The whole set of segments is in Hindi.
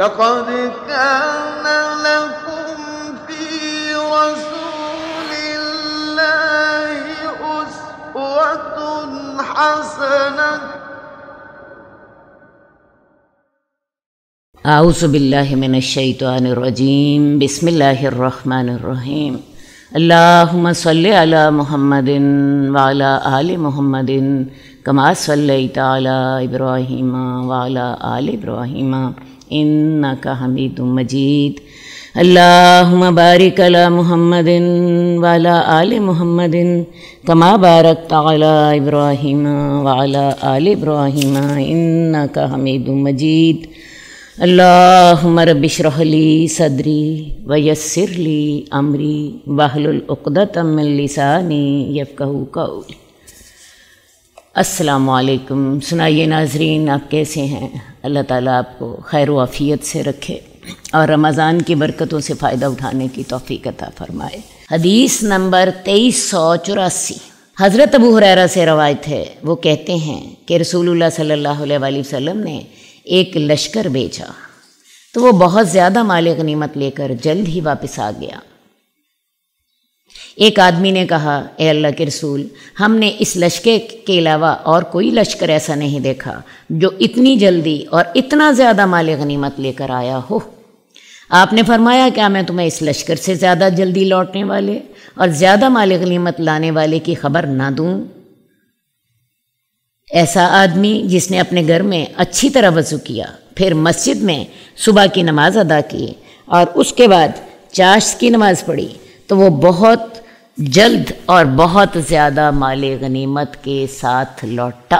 لقد كان لكم في رسول الله أسوة حسنة أعوذ بالله من الشيطان الرجيم بسم الله الرحمن الرحيم اللهم صل على محمد وعلى آل محمد كما صليت على إبراهيم وعلى آل إبراهيم इन का हमीद मजीद अल्लाहुम बारिक अला मुहम्मदिन वाला आल मुहम्मदिन कमा बारक ताला इब्राहिम वाला आल इब्राहिम इन का हमीद मजीद अल्लाहुम रबिशरहली सदरी वयसरली अमरी वाहलुलदतमिलसानी यफ़ कहू कौली असलकम सुनाइए नाजरीन आप कैसे हैं अल्लाह ताला आपको खैर वाफ़ियत से रखे और रमज़ान की बरकतों से फ़ायदा उठाने की तोफ़ी अता फ़रमाए हदीस नंबर तेईस सौ चौरासी हज़रत अबू हुरैरा से रवायत है वो कहते हैं कि रसूलुल्लाह सल्लल्लाहु अलैहि वसल्लम ने एक लश्कर भेजा तो वो बहुत ज़्यादा माल गनीमत लेकर जल्द ही वापस आ गया एक आदमी ने कहा ए अल्लाह के रसूल हमने इस लश्कर के अलावा और कोई लश्कर ऐसा नहीं देखा जो इतनी जल्दी और इतना ज़्यादा माल गनीमत लेकर आया हो आपने फरमाया क्या मैं तुम्हें इस लश्कर से ज़्यादा जल्दी लौटने वाले और ज़्यादा माल गनीमत लाने वाले की खबर ना दूँ ऐसा आदमी जिसने अपने घर में अच्छी तरह वजू किया फिर मस्जिद में सुबह की नमाज़ अदा की और उसके बाद चाश की नमाज़ पढ़ी तो वो बहुत जल्द और बहुत ज़्यादा माल गनीमत के साथ लौटा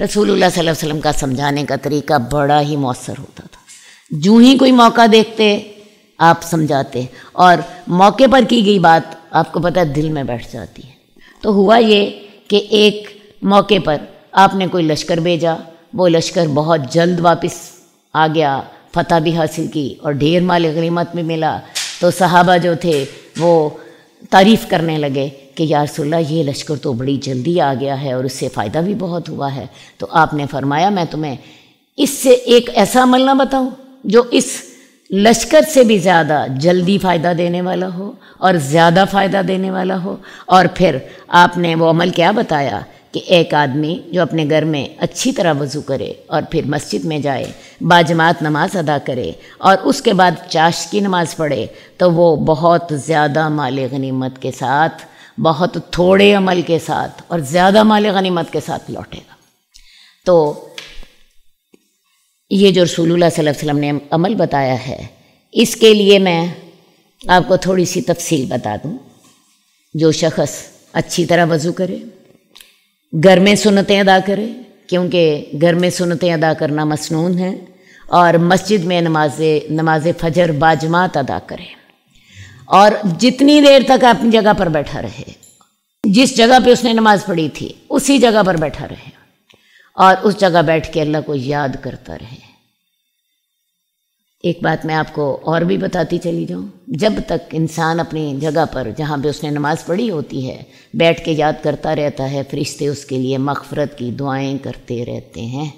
रसूलुल्लाह सल्लल्लाहु अलैहि वसल्लम का समझाने का तरीका बड़ा ही मौसर होता था जूँ ही कोई मौका देखते आप समझाते और मौके पर की गई बात आपको पता है दिल में बैठ जाती है तो हुआ ये कि एक मौके पर आपने कोई लश्कर भेजा वो लश्कर बहुत जल्द वापस आ गया फतह भी हासिल की और ढेर माल गनीमत में मिला तो सहाबा जो थे वो तारीफ़ करने लगे कि या रसोल्ला ये लश्कर तो बड़ी जल्दी आ गया है और उससे फ़ायदा भी बहुत हुआ है तो आपने फरमाया मैं तुम्हें इससे एक ऐसा अमल ना बताऊँ जो इस लश्कर से भी ज़्यादा जल्दी फ़ायदा देने वाला हो और ज़्यादा फ़ायदा देने वाला हो और फिर आपने वो अमल क्या बताया कि एक आदमी जो अपने घर में अच्छी तरह वज़ू करे और फिर मस्जिद में जाए बाजमात नमाज अदा करे और उसके बाद चाश की नमाज पढ़े तो वो बहुत ज़्यादा माल गनीमत के साथ बहुत थोड़े अमल के साथ और ज़्यादा माल गनीमत के साथ लौटेगा तो ये जो रसूल सल्लल्लाहु ने अमल बताया है इसके लिए मैं आपको थोड़ी सी तफसील बता दूँ जो शख्स अच्छी तरह वज़ू करे घर में सुनतें अदा करें क्योंकि घर में सुनतें अदा करना मसनून है और मस्जिद में नमाज नमाज फजर बाजमात अदा करें और जितनी देर तक अपनी जगह पर बैठा रहे जिस जगह पे उसने नमाज पढ़ी थी उसी जगह पर बैठा रहे और उस जगह बैठ के अल्लाह को याद करता रहे एक बात मैं आपको और भी बताती चली जाऊँ जब तक इंसान अपनी जगह पर जहाँ पे उसने नमाज़ पढ़ी होती है बैठ के याद करता रहता है फरिश्ते उसके लिए मगफ़रत की दुआएं करते रहते हैं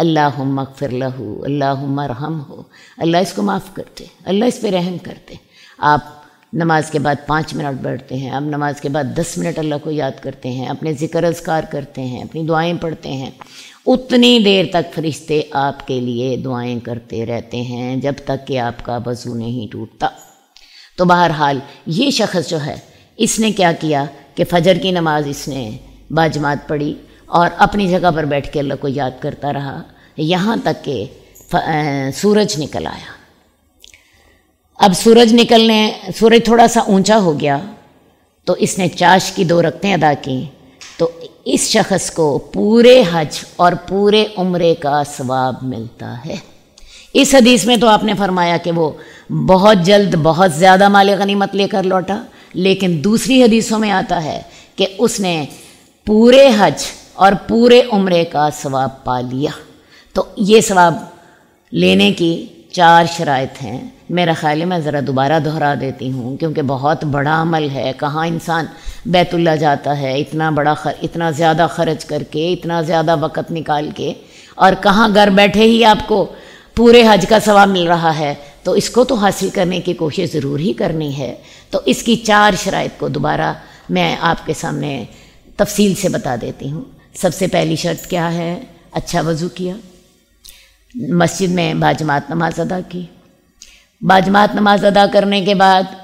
अल्लाह मगफिर लहू अल्लाह मरहम हो अल्लाह इसको माफ़ करते अल्लाह इस पर रहम करते आप नमाज के बाद पाँच मिनट बैठते हैं अब नमाज के बाद दस मिनट अल्लाह को याद करते हैं अपने ज़िक्र अजकार करते हैं अपनी दुआएं पढ़ते हैं उतनी देर तक फरिश्ते आपके लिए दुआएं करते रहते हैं जब तक कि आपका वजू नहीं टूटता तो बहरहाल ये शख्स जो है इसने क्या किया कि फजर की नमाज़ इसने बाजमात पढ़ी और अपनी जगह पर बैठ के अल्लाह को याद करता रहा यहाँ तक के सूरज निकल आया अब सूरज निकलने सूरज थोड़ा सा ऊंचा हो गया तो इसने चाश की दो रकतें अदा की तो इस शख्स को पूरे हज और पूरे उम्रे का स्वाब मिलता है इस हदीस में तो आपने फरमाया कि वो बहुत जल्द बहुत ज़्यादा माल गनीमत लेकर लौटा लेकिन दूसरी हदीसों में आता है कि उसने पूरे हज और पूरे उम्रे का स्वाब पा लिया तो ये स्वाब लेने की चार शरात हैं मेरा ख़्याल है मैं ज़रा दोबारा दोहरा देती हूँ क्योंकि बहुत बड़ा अमल है कहाँ इंसान बैतुल्ला जाता है इतना बड़ा खर, इतना ज़्यादा खर्च करके इतना ज़्यादा वक़्त निकाल के और कहाँ घर बैठे ही आपको पूरे हज का सवाब मिल रहा है तो इसको तो हासिल करने की कोशिश ज़रूर ही करनी है तो इसकी चार शराइ को दोबारा मैं आपके सामने तफसील से बता देती हूँ सबसे पहली शर्त क्या है अच्छा वज़ू किया मस्जिद में बाजमात नमाज अदा की बाजमात नमाज अदा करने के बाद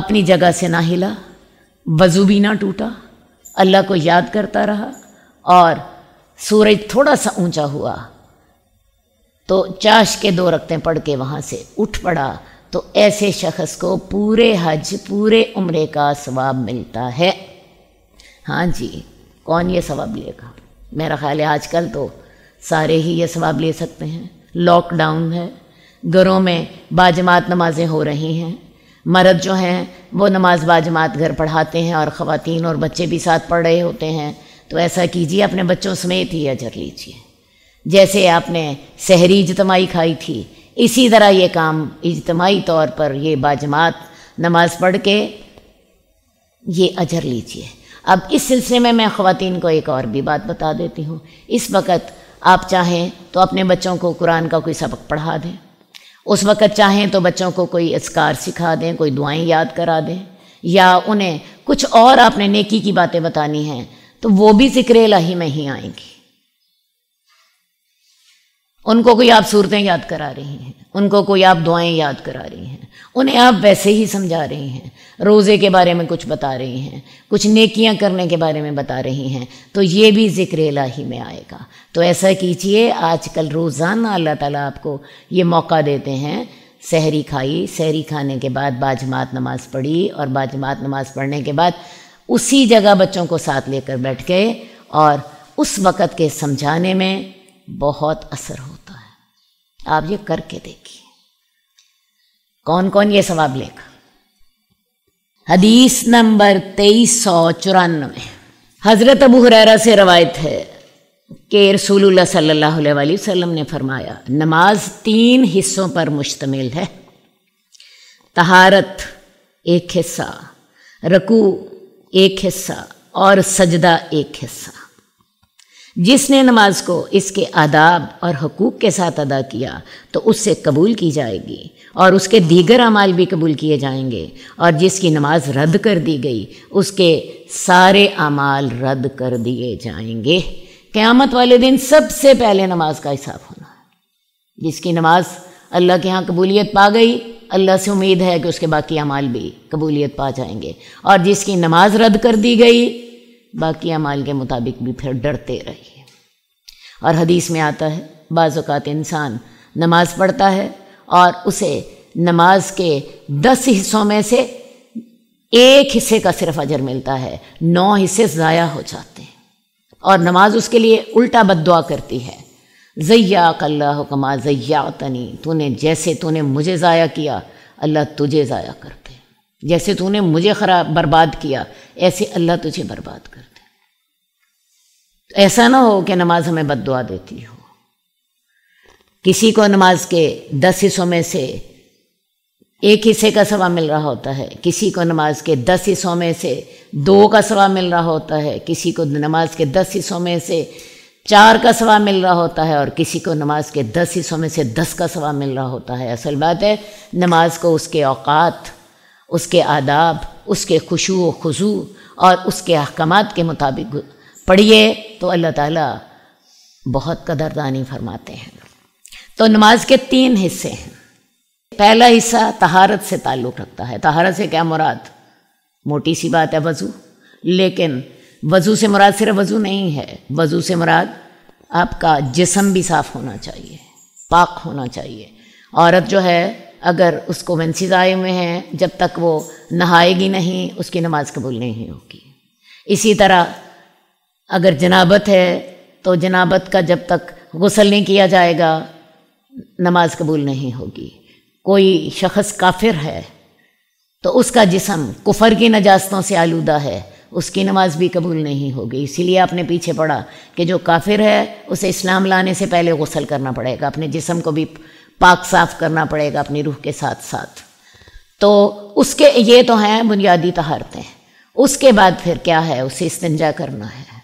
अपनी जगह से ना हिला वजू भी ना टूटा अल्लाह को याद करता रहा और सूरज थोड़ा सा ऊंचा हुआ तो चाश के दो रखते पढ़ के वहाँ से उठ पड़ा तो ऐसे शख्स को पूरे हज पूरे उम्र का सवाब मिलता है हाँ जी कौन ये सवाब लेगा मेरा ख्याल है आजकल तो सारे ही ये सवाब ले सकते हैं लॉकडाउन है घरों में बाजमात नमाज़ें हो रही हैं मर्द जो हैं वो नमाज़ बाजमात घर पढ़ाते हैं और ख़वातीन और बच्चे भी साथ पढ़ रहे होते हैं तो ऐसा कीजिए अपने बच्चों समेत ही अजर लीजिए जैसे आपने सहरी इजतमाही खाई थी इसी तरह ये काम इजतमाही तौर पर ये बाजमात नमाज़ पढ़ के ये अजर लीजिए अब इस सिलसिले में मैं ख़वान को एक और भी बात बता देती हूँ इस वक्त आप चाहें तो अपने बच्चों को कुरान का कोई सबक पढ़ा दें उस वक़्त चाहें तो बच्चों को कोई इसकार सिखा दें कोई दुआएं याद करा दें या उन्हें कुछ और आपने नेकी की बातें बतानी हैं तो वो भी ज़िक्र लाही में ही आएंगी उनको कोई आप सूरतें याद करा रही हैं उनको कोई आप दुआएं याद करा रही हैं उन्हें आप वैसे ही समझा रही हैं रोज़े के बारे में कुछ बता रही हैं कुछ नेकियां करने के बारे में बता रही हैं तो ये भी ज़िक्र इलाही में आएगा तो ऐसा कीजिए आजकल रोज़ाना अल्लाह ताला आपको ये मौका देते हैं सहरी खाई सहरी खाने के बाद बाजमात नमाज़ पढ़ी और बाजमात नमाज़ पढ़ने के बाद उसी जगह बच्चों को साथ लेकर बैठ गए और उस वक़्त के समझाने में बहुत असर होता है आप ये करके देखिए कौन कौन ये सवाब लेगा हदीस नंबर तेईस सौ चौरानवे हज़रत अबू हुरैरा से रवायत है कि रसूलुल्लाह सल्लल्लाहु अलैहि वसल्लम ने फरमाया नमाज तीन हिस्सों पर मुश्तमिल है तहारत एक हिस्सा रकू एक हिस्सा और सजदा एक हिस्सा जिसने नमाज को इसके आदाब और हकूक़ के साथ अदा किया तो उससे कबूल की जाएगी और उसके दीगर अमाल भी कबूल किए जाएंगे और जिसकी नमाज रद्द कर दी गई उसके सारे अमाल रद्द कर दिए जाएंगे क़्यामत वाले दिन सबसे पहले नमाज का हिसाब होना जिसकी नमाज अल्लाह के यहाँ कबूलियत पा गई अल्लाह से उम्मीद है कि उसके बाकी अमाल भी कबूलियत पा जाएंगे और जिसकी नमाज रद्द कर दी गई बाकी अमाल के मुताबिक भी फिर डरते रहिए और हदीस में आता है बाज़ात इंसान नमाज पढ़ता है और उसे नमाज के दस हिस्सों में से एक हिस्से का सिर्फ अजर मिलता है नौ हिस्से ज़ाया हो जाते हैं और नमाज उसके लिए उल्टा बदुआ करती है जैया कल्ला कमा जैया तनी तूने जैसे तूने मुझे ज़ाया किया अल्लाह तुझे ज़ाया करते जैसे तूने मुझे खराब बर्बाद किया ऐसे अल्लाह तुझे बर्बाद कर दे तो ऐसा ना हो कि नमाज हमें बद दुआ देती हो किसी को नमाज के दस हिस्सों में से एक हिस्से का सवा मिल रहा होता है किसी को नमाज के दस हिस्सों में से दो का सवा मिल रहा होता है किसी को नमाज के दस हिस्सों में से चार का सवा मिल रहा होता है और किसी को नमाज के दस हिस्सों में से दस का सवा मिल रहा होता है असल बात है नमाज को उसके औकात उसके आदाब उसके खुशु खजू और उसके अहकाम के मुताबिक पढ़िए तो अल्लाह ताला बहुत कदरदानी फरमाते हैं तो नमाज के तीन हिस्से हैं पहला हिस्सा तहारत से ताल्लुक़ रखता है तहारत से क्या मुराद मोटी सी बात है वज़ू लेकिन वज़ू से मुराद सिर्फ वज़ू नहीं है वज़ू से मुराद आपका जिसम भी साफ़ होना चाहिए पाक होना चाहिए औरत जो है अगर उसको आए में है जब तक वो नहाएगी नहीं उसकी नमाज कबूल नहीं होगी इसी तरह अगर जनाबत है तो जनाबत का जब तक गसल नहीं किया जाएगा नमाज कबूल नहीं होगी कोई शख्स काफिर है तो उसका जिसम कुफर की नजास्तों से आलूदा है उसकी नमाज भी कबूल नहीं होगी इसीलिए आपने पीछे पढ़ा कि जो काफिर है उसे इस्लाम लाने से पहले गसल करना पड़ेगा अपने जिसम को भी पाक साफ करना पड़ेगा अपनी रूह के साथ साथ तो उसके ये तो हैं बुनियादी तहारतें उसके बाद फिर क्या है उसे इस्तंजा करना है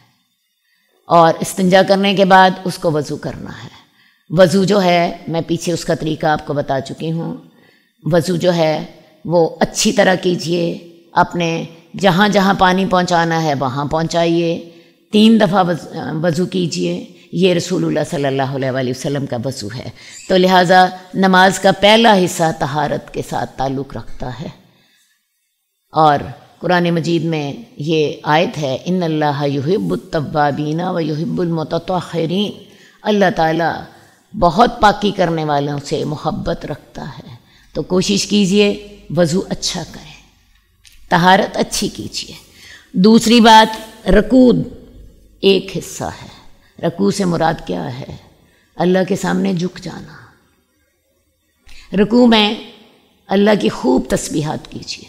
और इस्तंजा करने के बाद उसको वज़ू करना है वज़ू जो है मैं पीछे उसका तरीका आपको बता चुकी हूँ वज़ू जो है वो अच्छी तरह कीजिए अपने जहाँ जहाँ पानी पहुँचाना है वहाँ पहुँचाइए तीन दफ़ा वज़ू कीजिए ये रसूलुल्लाह सल्लल्लाहु अलैहि वसल्लम का वसू है तो लिहाजा नमाज का पहला हिस्सा तहारत के साथ ताल्लुक़ रखता है और कुरान मजीद में ये आयत है इन अल्लाह युहिबुलतवाबीना व युहिबुलमतरीन अल्लाह ताला बहुत पाकी करने वालों से मोहब्बत रखता है तो कोशिश कीजिए वज़ू अच्छा करें तहारत अच्छी कीजिए दूसरी बात रकूद एक हिस्सा है रकू से मुराद क्या है अल्लाह के सामने झुक जाना रकू में अल्लाह की खूब तस्बीहात कीजिए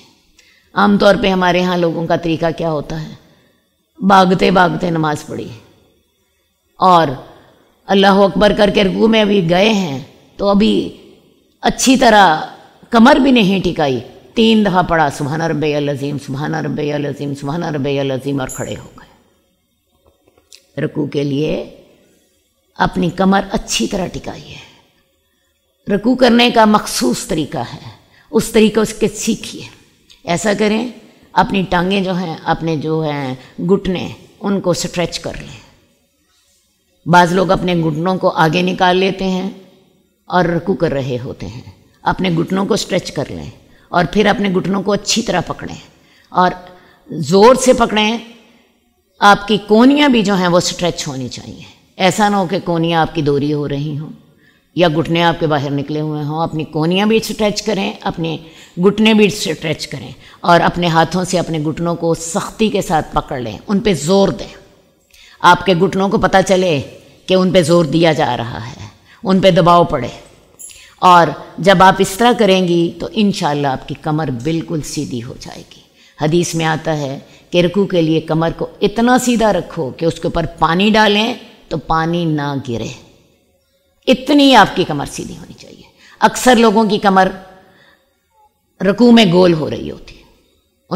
आमतौर पे हमारे यहाँ लोगों का तरीका क्या होता है भागते भागते नमाज़ पढ़ी और अल्लाह अकबर करके रकू में अभी गए हैं तो अभी अच्छी तरह कमर भी नहीं टिकाई तीन दफ़ा पढ़ा सुबहाना रब अज़ीम सुबहाना रब अज़ीम सुबहाना रब और खड़े हो गए रकू के लिए अपनी कमर अच्छी तरह टिकाइए रकू करने का मखसूस तरीका है उस तरीके उसके सीखिए ऐसा करें अपनी टांगें जो हैं अपने जो हैं घुटने उनको स्ट्रेच कर लें बाज़ लोग अपने घुटनों को आगे निकाल लेते हैं और रकू कर रहे होते हैं अपने घुटनों को स्ट्रेच कर लें और फिर अपने घुटनों को अच्छी तरह पकड़ें और ज़ोर से पकड़ें आपकी कोनियाँ भी जो हैं वो स्ट्रेच होनी चाहिए ऐसा ना हो कि कोनियाँ आपकी दूरी हो रही हों या घुटने आपके बाहर निकले हुए हों अपनी कोनियाँ भी स्ट्रेच करें अपने घुटने भी स्ट्रेच करें और अपने हाथों से अपने घुटनों को सख्ती के साथ पकड़ लें उन पर ज़ोर दें आपके घुटनों को पता चले कि उन पर ज़ोर दिया जा रहा है उन पर दबाव पड़े और जब आप इस तरह करेंगी तो इन आपकी कमर बिल्कुल सीधी हो जाएगी हदीस में आता है कि रुकू के लिए कमर को इतना सीधा रखो कि उसके ऊपर पानी डालें तो पानी ना गिरे इतनी आपकी कमर सीधी होनी चाहिए अक्सर लोगों की कमर रकू में गोल हो रही होती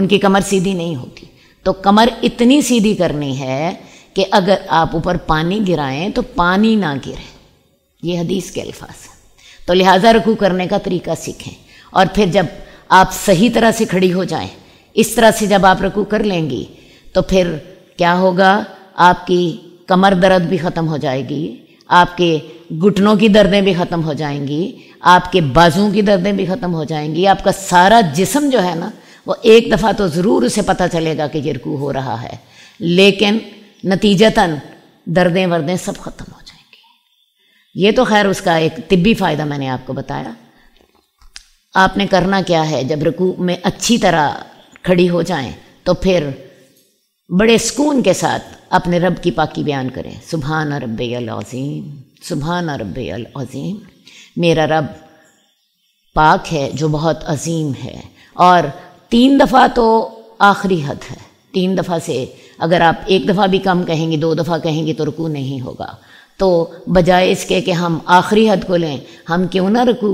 उनकी कमर सीधी नहीं होती तो कमर इतनी सीधी करनी है कि अगर आप ऊपर पानी गिराएं तो पानी ना गिरे ये हदीस के अल्फाज हैं तो लिहाजा रकू करने का तरीका सीखें और फिर जब आप सही तरह से खड़ी हो जाएं इस तरह से जब आप रकू कर लेंगी तो फिर क्या होगा आपकी कमर दर्द भी ख़त्म हो जाएगी आपके घुटनों की दर्दें भी ख़त्म हो जाएंगी आपके बाजुओं की दर्दें भी ख़त्म हो जाएंगी आपका सारा जिसम जो है ना वो एक दफ़ा तो ज़रूर उसे पता चलेगा कि ये रुकू हो रहा है लेकिन नतीजतन दर्दें वर्दें सब ख़त्म हो जाएंगी ये तो खैर उसका एक तिब्बी फ़ायदा मैंने आपको बताया आपने करना क्या है जब रकू में अच्छी तरह खड़ी हो जाएं तो फिर बड़े सुकून के साथ अपने रब की पाकी बयान करें सुबहाना रब अज़ीम सुबहाना रब अज़ीम मेरा रब पाक है जो बहुत अजीम है और तीन दफ़ा तो आखिरी हद है तीन दफ़ा से अगर आप एक दफ़ा भी कम कहेंगे दो दफ़ा कहेंगे तो रुकू नहीं होगा तो बजाय इसके कि हम आखिरी हद को लें हम क्यों ना रुकू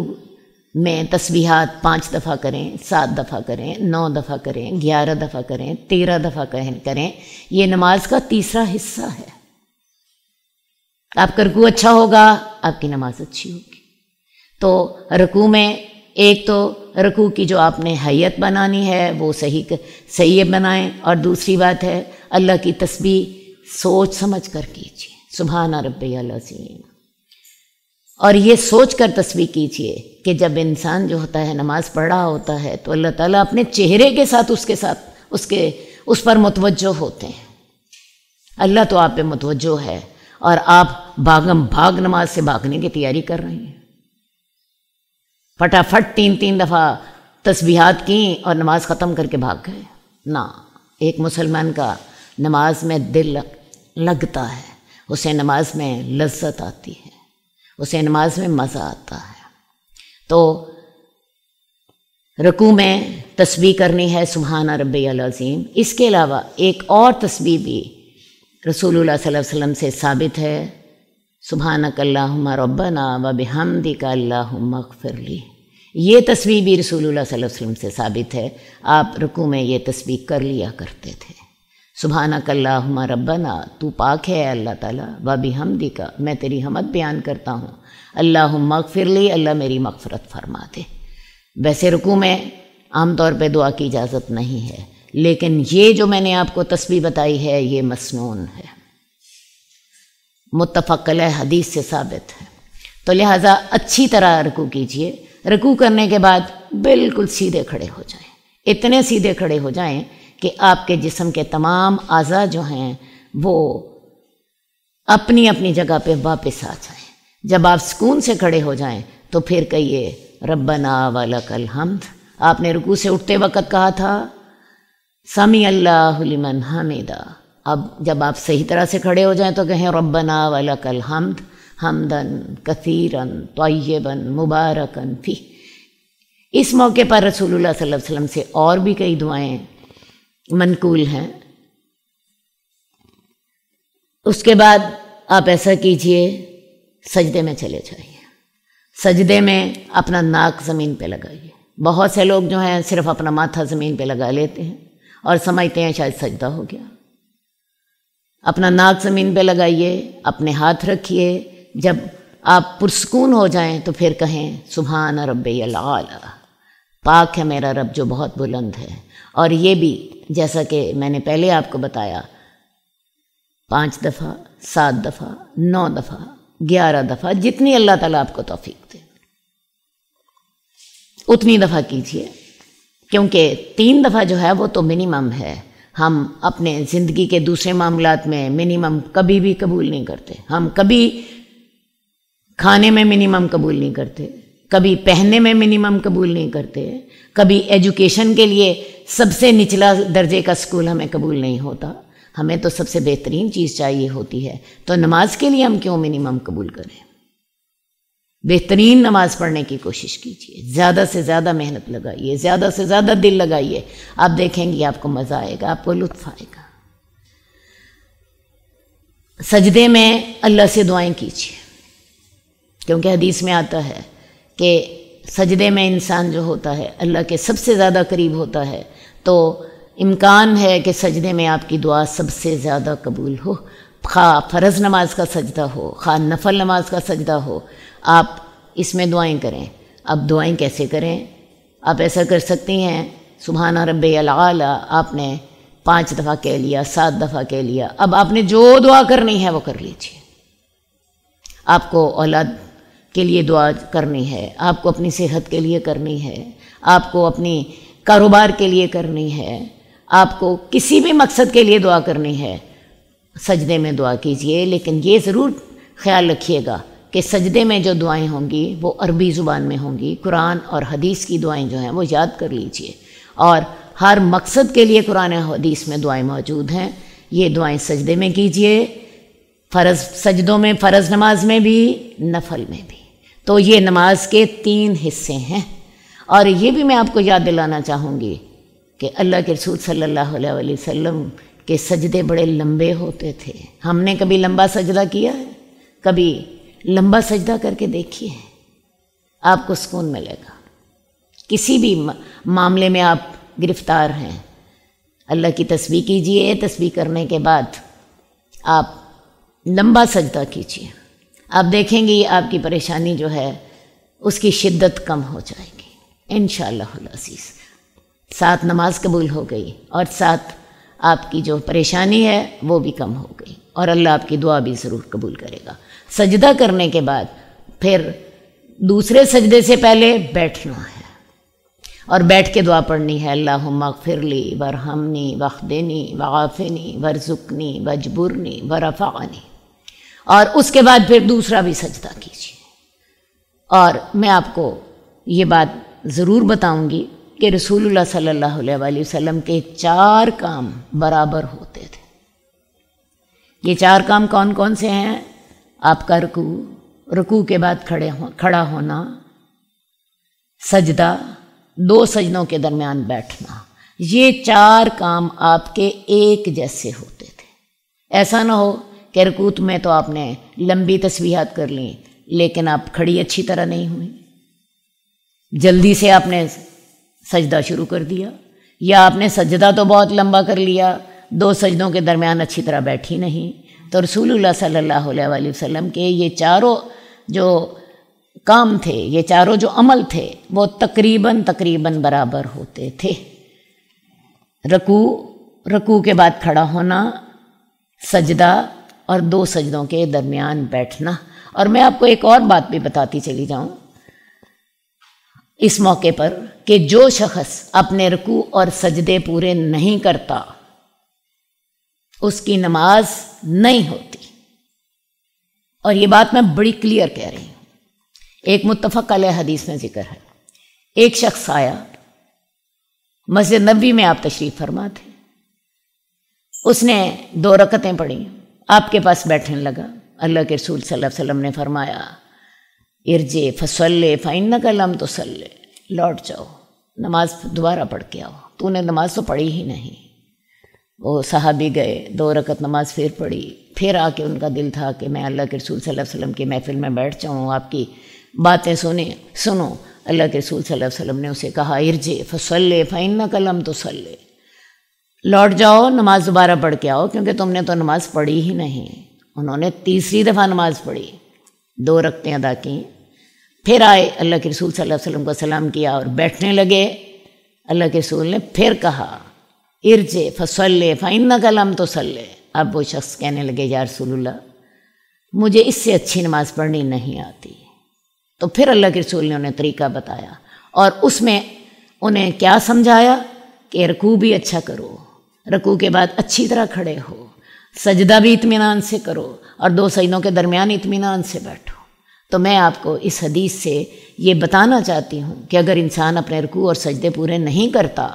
में तस्वीहात पाँच दफ़ा करें सात दफ़ा करें नौ दफ़ा करें ग्यारह दफ़ा करें तेरह दफ़ा कहें करें ये नमाज का तीसरा हिस्सा है आपका रकू अच्छा होगा आपकी नमाज अच्छी होगी तो रकू में एक तो रकू की जो आपने हैत बनानी है वो सही सही बनाएं और दूसरी बात है अल्लाह की तस्वीर सोच समझ कर कीजिए सुबहाना रब अल्लाह और ये सोच कर तस्वीर कीजिए कि जब इंसान जो होता है नमाज़ पढ़ रहा होता है तो अल्लाह ताला अपने चेहरे के साथ उसके साथ उसके उस पर मुतवजो होते हैं अल्लाह तो आप पे मुतवजो है और आप भागम भाग नमाज से भागने की तैयारी कर रहे हैं फटाफट तीन तीन दफ़ा तस्बीहात की और नमाज ख़त्म करके भाग गए ना एक मुसलमान का नमाज में दिल लग, लगता है उसे नमाज में लज्जत आती है उसे नमाज में मज़ा आता है तो रकू में तस्बी करनी है सुबहाना रबीम इसके अलावा एक और तस्बी भी रसूल वसम से साबित है सुबहाना कल्ला रबना व बिहमदी का अल्लाह ये तस्वीर भी रसूल वसम से साबित है आप रुकू में ये तस्वीर कर लिया करते थे सुबहाना कल्ला रबना तू पाक है अल्लाह ताला व बिहमदी का मैं तेरी हमद बयान करता हूँ अल्लाह ली अल्लाह मेरी मगफरत फरमा दे वैसे रुकू में आमतौर पर दुआ की इजाज़त नहीं है लेकिन ये जो मैंने आपको तस्वीर बताई है ये मसनून है मुतफ़ल हदीस से साबित है तो लिहाजा अच्छी तरह रकू कीजिए रकू करने के बाद बिल्कुल सीधे खड़े हो जाएं इतने सीधे खड़े हो जाएं कि आपके जिसम के तमाम आज़ा जो हैं वो अपनी अपनी जगह पे वापस आ जाएं जब आप सुकून से खड़े हो जाएं तो फिर कहिए रब्बना वलकल हमद आपने रुकू से उठते वक़्त कहा था समी अल्लाहमन हमिदा अब जब आप सही तरह से खड़े हो जाएं तो कहें रब्बना वलकल हमद हमदन कसीरन तयबन मुबारकन फी इस मौके पर रसूलुल्लाह सल्लल्लाहु अलैहि वसल्लम से और भी कई दुआएं मनकूल हैं उसके बाद आप ऐसा कीजिए सजदे में चले जाइए सजदे में अपना नाक ज़मीन पे लगाइए बहुत से लोग जो हैं सिर्फ अपना माथा ज़मीन पे लगा लेते हैं और समझते हैं शायद सजदा हो गया अपना नाक ज़मीन पे लगाइए अपने हाथ रखिए जब आप पुरस्कून हो जाएं तो फिर कहें सुबहान रब पाक है मेरा रब जो बहुत बुलंद है और ये भी जैसा कि मैंने पहले आपको बताया पांच दफ़ा सात दफ़ा नौ दफ़ा ग्यारह दफ़ा जितनी अल्लाह ताला आपको तोफीक दे उतनी दफ़ा कीजिए क्योंकि तीन दफ़ा जो है वो तो मिनिमम है हम अपने ज़िंदगी के दूसरे मामला में मिनिमम कभी भी कबूल नहीं करते हम कभी खाने में मिनिमम कबूल नहीं करते कभी पहनने में मिनिमम कबूल नहीं करते कभी एजुकेशन के लिए सबसे निचला दर्जे का स्कूल हमें कबूल नहीं होता हमें तो सबसे बेहतरीन चीज़ चाहिए होती है तो नमाज के लिए हम क्यों मिनिमम कबूल करें बेहतरीन नमाज पढ़ने की कोशिश कीजिए ज़्यादा से ज़्यादा मेहनत लगाइए ज़्यादा से ज़्यादा दिल लगाइए आप देखेंगे आपको मज़ा आएगा आपको लुत्फ आएगा सजदे में अल्लाह से दुआएं कीजिए क्योंकि हदीस में आता है कि सजदे में इंसान जो होता है अल्लाह के सबसे ज़्यादा करीब होता है तो इम्कान है कि सजदे में आपकी दुआ सबसे ज़्यादा कबूल हो खा फ़र्ज़ नमाज का सजदा हो खा नफल नमाज का सजदा हो आप इसमें दुआएं करें आप दुआएं कैसे करें आप ऐसा कर सकती हैं सुबहाना रब अला आपने पाँच दफ़ा कह लिया सात दफ़ा कह लिया अब आपने जो दुआ करनी है वो कर लीजिए आपको औलाद के लिए दुआ करनी है आपको अपनी सेहत के लिए करनी है आपको अपनी कारोबार के लिए करनी है आपको किसी भी मकसद के लिए दुआ करनी है सजदे में दुआ कीजिए लेकिन ये ज़रूर ख्याल रखिएगा कि सजदे में जो दुआएं होंगी वो अरबी ज़ुबान में होंगी कुरान और हदीस की दुआएं जो हैं वो याद कर लीजिए और हर मकसद के लिए कुरान हदीस में दुआएं मौजूद हैं ये दुआएं सजदे में कीजिए फ़र्ज़ सजदों में फ़र्ज़ नमाज में भी नफल में भी तो ये नमाज के तीन हिस्से हैं और ये भी मैं आपको याद दिलाना चाहूँगी कि अल्लाह के रसूल सल्लल्लाहु अलैहि वसल्लम के सजदे बड़े लंबे होते थे हमने कभी लंबा सजदा किया है कभी लंबा सजदा करके देखिए आपको सुकून मिलेगा किसी भी मामले में आप गिरफ्तार हैं अल्लाह की तस्वीर कीजिए तस्वीर करने के बाद आप लंबा सजदा कीजिए आप देखेंगे आपकी परेशानी जो है उसकी शिद्दत कम हो जाएगी इन अजीज़ साथ नमाज कबूल हो गई और साथ आपकी जो परेशानी है वो भी कम हो गई और अल्लाह आपकी दुआ भी ज़रूर कबूल करेगा सजदा करने के बाद फिर दूसरे सजदे से पहले बैठना है और बैठ के दुआ पढ़नी है अल्लाह मगफिरली वरहमनी वखदनी वाफ़नी वरजुकनी वजबुरनी वरफ़ानी और उसके बाद फिर दूसरा भी सजदा कीजिए और मैं आपको ये बात ज़रूर बताऊंगी कि रसूलुल्लाह सल्लल्लाहु अलैहि वसल्लम के चार काम बराबर होते थे ये चार काम कौन कौन से हैं आपका रुकू रुकू के बाद खड़े हो खड़ा होना सजदा दो सजनों के दरमियान बैठना ये चार काम आपके एक जैसे होते थे ऐसा ना हो कि रकूत में तो आपने लंबी तस्वीहत कर ली लेकिन आप खड़ी अच्छी तरह नहीं हुई जल्दी से आपने सजदा शुरू कर दिया या आपने सजदा तो बहुत लंबा कर लिया दो सजदों के दरमियान अच्छी तरह बैठी नहीं तो रसूलुल्लाह सल्लल्लाहु अलैहि वसल्लम के ये चारों जो काम थे ये चारों जो अमल थे वो तकरीबन तकरीबन बराबर होते थे रकू रकू के बाद खड़ा होना सजदा और दो सजदों के दरमियान बैठना और मैं आपको एक और बात भी बताती चली जाऊँ इस मौके पर कि जो शख्स अपने रकू और सजदे पूरे नहीं करता उसकी नमाज नहीं होती और ये बात मैं बड़ी क्लियर कह रही हूँ एक मुतफ़क़ अल हदीस में जिक्र है एक शख्स आया मस्जिद नबी में आप तशरीफ़ फरमा थे उसने दो रकतें पढ़ी आपके पास बैठने लगा अल्लाह के रसूल सल्लल्लाहु अलैहि वसल्लम ने फरमाया इर्जे फसल्ले फ़ाइन न कलम तो सल्ले लौट जाओ नमाज दोबारा पढ़ के आओ तूने नमाज तो पढ़ी ही नहीं वो साहबी गए दो रकत नमाज फिर पढ़ी फिर आके उनका दिल था कि मैं अल्लाह के रसूल सल्लल्लाहु अलैहि वसल्लम की महफिल में बैठ जाऊँ आपकी बातें सुने सुनो अल्लाह के रसूल सल्लल्लाहु अलैहि वसल्लम ने उसे कहा इर्जे फसल्ले फ़ैन कलम तो सल्ले लौट जाओ नमाज दोबारा पढ़ के आओ क्योंकि तुमने तो नमाज पढ़ी ही नहीं उन्होंने तीसरी दफ़ा नमाज पढ़ी दो रखते अदा किए फिर आए अल्लाह के रसूल सल्लल्लाहु अलैहि वसल्लम को सलाम किया और बैठने लगे अल्लाह के रसूल ने फिर कहा इर्जे फसल फ़ैन कलम तो सल अब वो शख्स कहने लगे या रसूलुल्लाह मुझे इससे अच्छी नमाज़ पढ़नी नहीं आती तो फिर अल्लाह के रसूल ने उन्हें तरीका बताया और उसमें उन्हें क्या समझाया कि रकू भी अच्छा करो रकू के बाद अच्छी तरह खड़े हो सजदा भी इतमान से करो और दो सजदों के दरमियान इतमान से बैठो तो मैं आपको इस हदीस से ये बताना चाहती हूँ कि अगर इंसान अपने रुकू और सजदे पूरे नहीं करता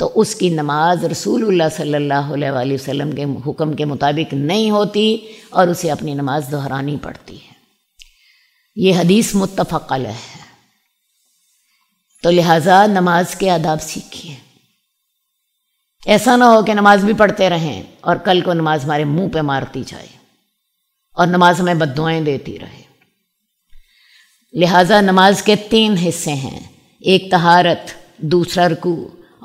तो उसकी नमाज रसूलुल्लाह सल्लल्लाहु अलैहि वसल्लम के हुक्म के मुताबिक नहीं होती और उसे अपनी नमाज दोहरानी पड़ती है ये हदीस मुतफ़ल है तो लिहाजा नमाज के आदाब सीखिए ऐसा ना हो कि नमाज भी पढ़ते रहें और कल को नमाज हमारे मुंह पे मारती जाए और नमाज हमें बदुआएं देती रहे लिहाजा नमाज के तीन हिस्से हैं एक तहारत दूसरा रकू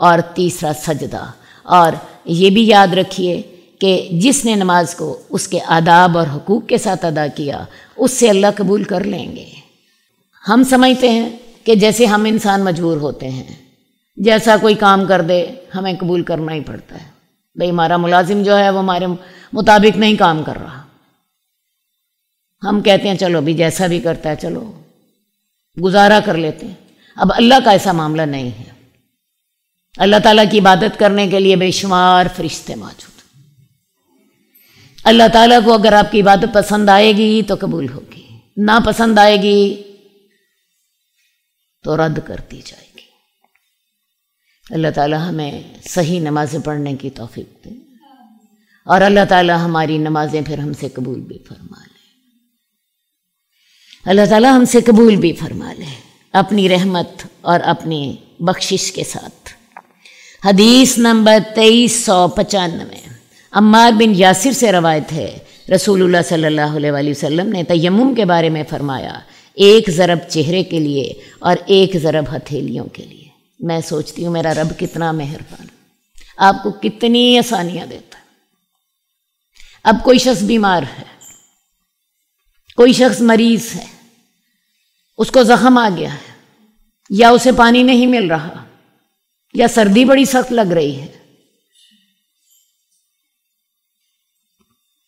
और तीसरा सजदा और ये भी याद रखिए कि जिसने नमाज को उसके आदाब और हकूक़ के साथ अदा किया उससे अल्लाह कबूल कर लेंगे हम समझते हैं कि जैसे हम इंसान मजबूर होते हैं जैसा कोई काम कर दे हमें कबूल करना ही पड़ता है भाई हमारा मुलाजिम जो है वो हमारे मुताबिक नहीं काम कर रहा हम कहते हैं चलो अभी जैसा भी करता है चलो गुजारा कर लेते हैं अब अल्लाह का ऐसा मामला नहीं है अल्लाह ताला की इबादत करने के लिए बेशुमार फरिश्ते मौजूद अल्लाह ताला को अगर आपकी इबादत पसंद आएगी तो कबूल होगी ना पसंद आएगी तो रद्द कर दी जाएगी अल्लाह ताला हमें सही नमाज़ें पढ़ने की तोफ़ी दे और अल्लाह ताला हमारी नमाज़ें फिर हमसे कबूल भी फरमा ले अल्लाह ताला हमसे कबूल भी फरमा ले अपनी रहमत और अपनी बख्शिश के साथ हदीस नंबर तेईस सौ पचानवे अम्मार बिन यासिर से रवायत है रसूलुल्लाह सल्लल्लाहु अलैहि वसल्लम ने तयम के बारे में फरमाया एक ज़रब चेहरे के लिए और एक ज़रब हथेलियों के लिए मैं सोचती हूँ मेरा रब कितना मेहरबान आपको कितनी आसानियाँ देता है अब कोई शख्स बीमार है कोई शख्स मरीज है उसको जख्म आ गया है या उसे पानी नहीं मिल रहा या सर्दी बड़ी सख्त लग रही है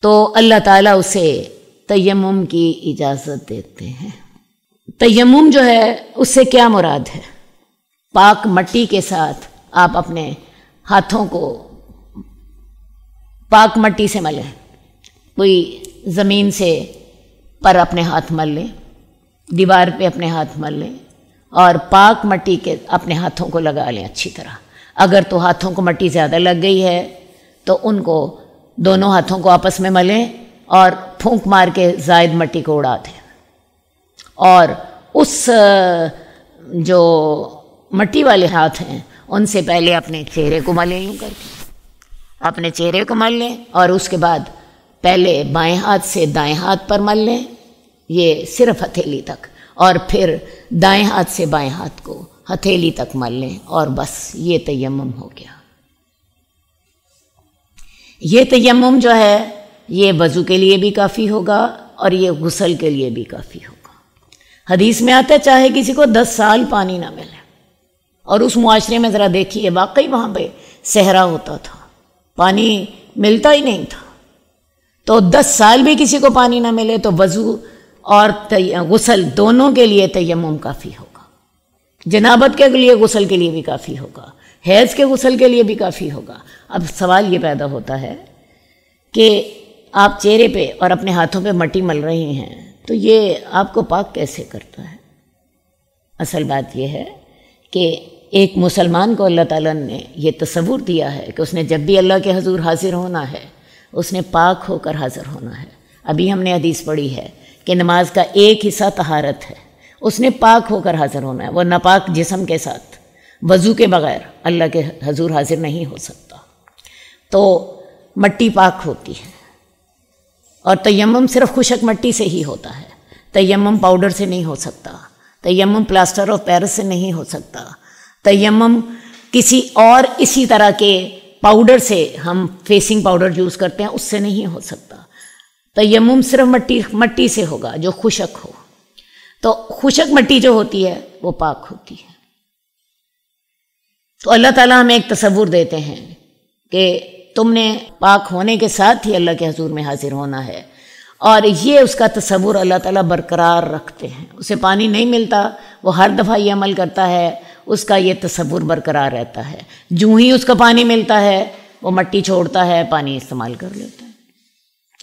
तो अल्लाह ताला उसे तयमुम की इजाज़त देते हैं तयमुम जो है उससे क्या मुराद है पाक मट्टी के साथ आप अपने हाथों को पाक मट्टी से मलें कोई ज़मीन से पर अपने हाथ मल लें दीवार पे अपने हाथ मल लें और पाक मट्टी के अपने हाथों को लगा लें अच्छी तरह अगर तो हाथों को मट्टी ज़्यादा लग गई है तो उनको दोनों हाथों को आपस में मलें और फूंक मार के जायद मट्टी को उड़ा दें और उस जो मट्टी वाले हाथ हैं उनसे पहले अपने चेहरे को मलें लें करके अपने चेहरे को मल लें और उसके बाद पहले बाएं हाथ से दाएं हाथ पर मल लें ये सिर्फ हथेली तक और फिर दाएं हाथ से बाएं हाथ को हथेली तक मल लें और बस ये तयम हो गया ये तयम जो है ये वज़ू के लिए भी काफ़ी होगा और ये गुसल के लिए भी काफ़ी होगा हदीस में आता है चाहे किसी को दस साल पानी ना मिले और उस मुआरे में ज़रा देखिए वाकई वहाँ पे सहरा होता था पानी मिलता ही नहीं था तो दस साल भी किसी को पानी ना मिले तो वज़ू और गसल दोनों के लिए तयम काफ़ी होगा जनाबत के लिए गसल के लिए भी काफ़ी होगा हैज़ के गसल के लिए भी काफ़ी होगा अब सवाल ये पैदा होता है कि आप चेहरे पे और अपने हाथों पे मट्टी मल रही हैं तो ये आपको पाक कैसे करता है असल बात यह है कि एक मुसलमान को अल्लाह ताला ने ये तस्वूर दिया है कि उसने जब भी अल्लाह के हजूर हाजिर होना है उसने पाक होकर हाजिर होना है अभी हमने हदीस पढ़ी है कि नमाज का एक हिस्सा तहारत है उसने पाक होकर हाजिर होना है वह नापाक जिसम के साथ वज़ू के बगैर अल्लाह के हजूर हाजिर नहीं हो सकता तो मट्टी पाक होती है और तयम सिर्फ खुशक मट्टी से ही होता है तयम पाउडर से नहीं हो सकता तयम प्लास्टर ऑफ पेरिस से नहीं हो सकता तयम किसी और इसी तरह के पाउडर से हम फेसिंग पाउडर यूज़ करते हैं उससे नहीं हो सकता तयम सिर्फ मट्टी मट्टी से होगा जो खुशक हो तो खुशक मट्टी जो होती है वो पाक होती है तो अल्लाह ताला हमें एक तस्वुर देते हैं कि तुमने पाक होने के साथ ही अल्लाह के हजूर में हाजिर होना है और ये उसका तस्वुर अल्लाह ताला बरकरार रखते हैं उसे पानी नहीं मिलता वो हर दफ़ा ये अमल करता है उसका ये तस्वुर बरकरार रहता है जूँ ही उसका पानी मिलता है वो मट्टी छोड़ता है पानी इस्तेमाल कर लेता है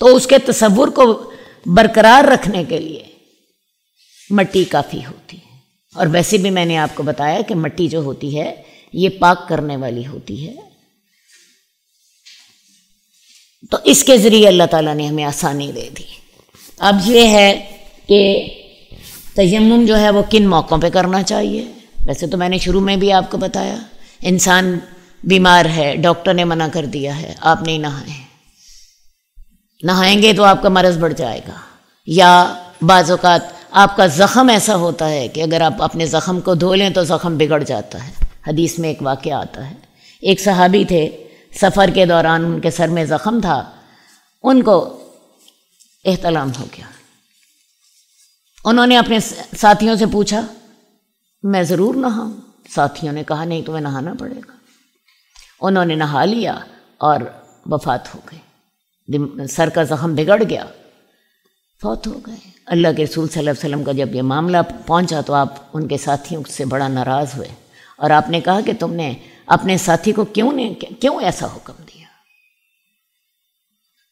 तो उसके तस्वुर को बरकरार रखने के लिए मट्टी काफ़ी होती है और वैसे भी मैंने आपको बताया कि मट्टी जो होती है ये पाक करने वाली होती है तो इसके ज़रिए अल्लाह ताला ने हमें आसानी दे दी अब ये है कि तयम जो है वो किन मौक़ों पे करना चाहिए वैसे तो मैंने शुरू में भी आपको बताया इंसान बीमार है डॉक्टर ने मना कर दिया है आप नहीं नहाए नहाएंगे तो आपका मरज बढ़ जाएगा या बाज़ात आपका ज़ख़म ऐसा होता है कि अगर आप अपने ज़ख़म को धो लें तो ज़ख़म बिगड़ जाता है हदीस में एक वाक़ आता है एक सहाबी थे सफ़र के दौरान उनके सर में ज़ख़म था उनको एहतलाम हो गया उन्होंने अपने साथियों से पूछा मैं ज़रूर नहाऊँ साथियों ने कहा नहीं तुम्हें नहाना पड़ेगा उन्होंने नहा लिया और वफात हो गए सर का ज़ख़म बिगड़ गया फौत हो गए अल्लाह के रसूल सल वसम वसल्लम का जब ये मामला पहुंचा तो आप उनके साथियों से बड़ा नाराज़ हुए और आपने कहा कि तुमने अपने साथी को क्यों ने क्यों ऐसा हुक्म दिया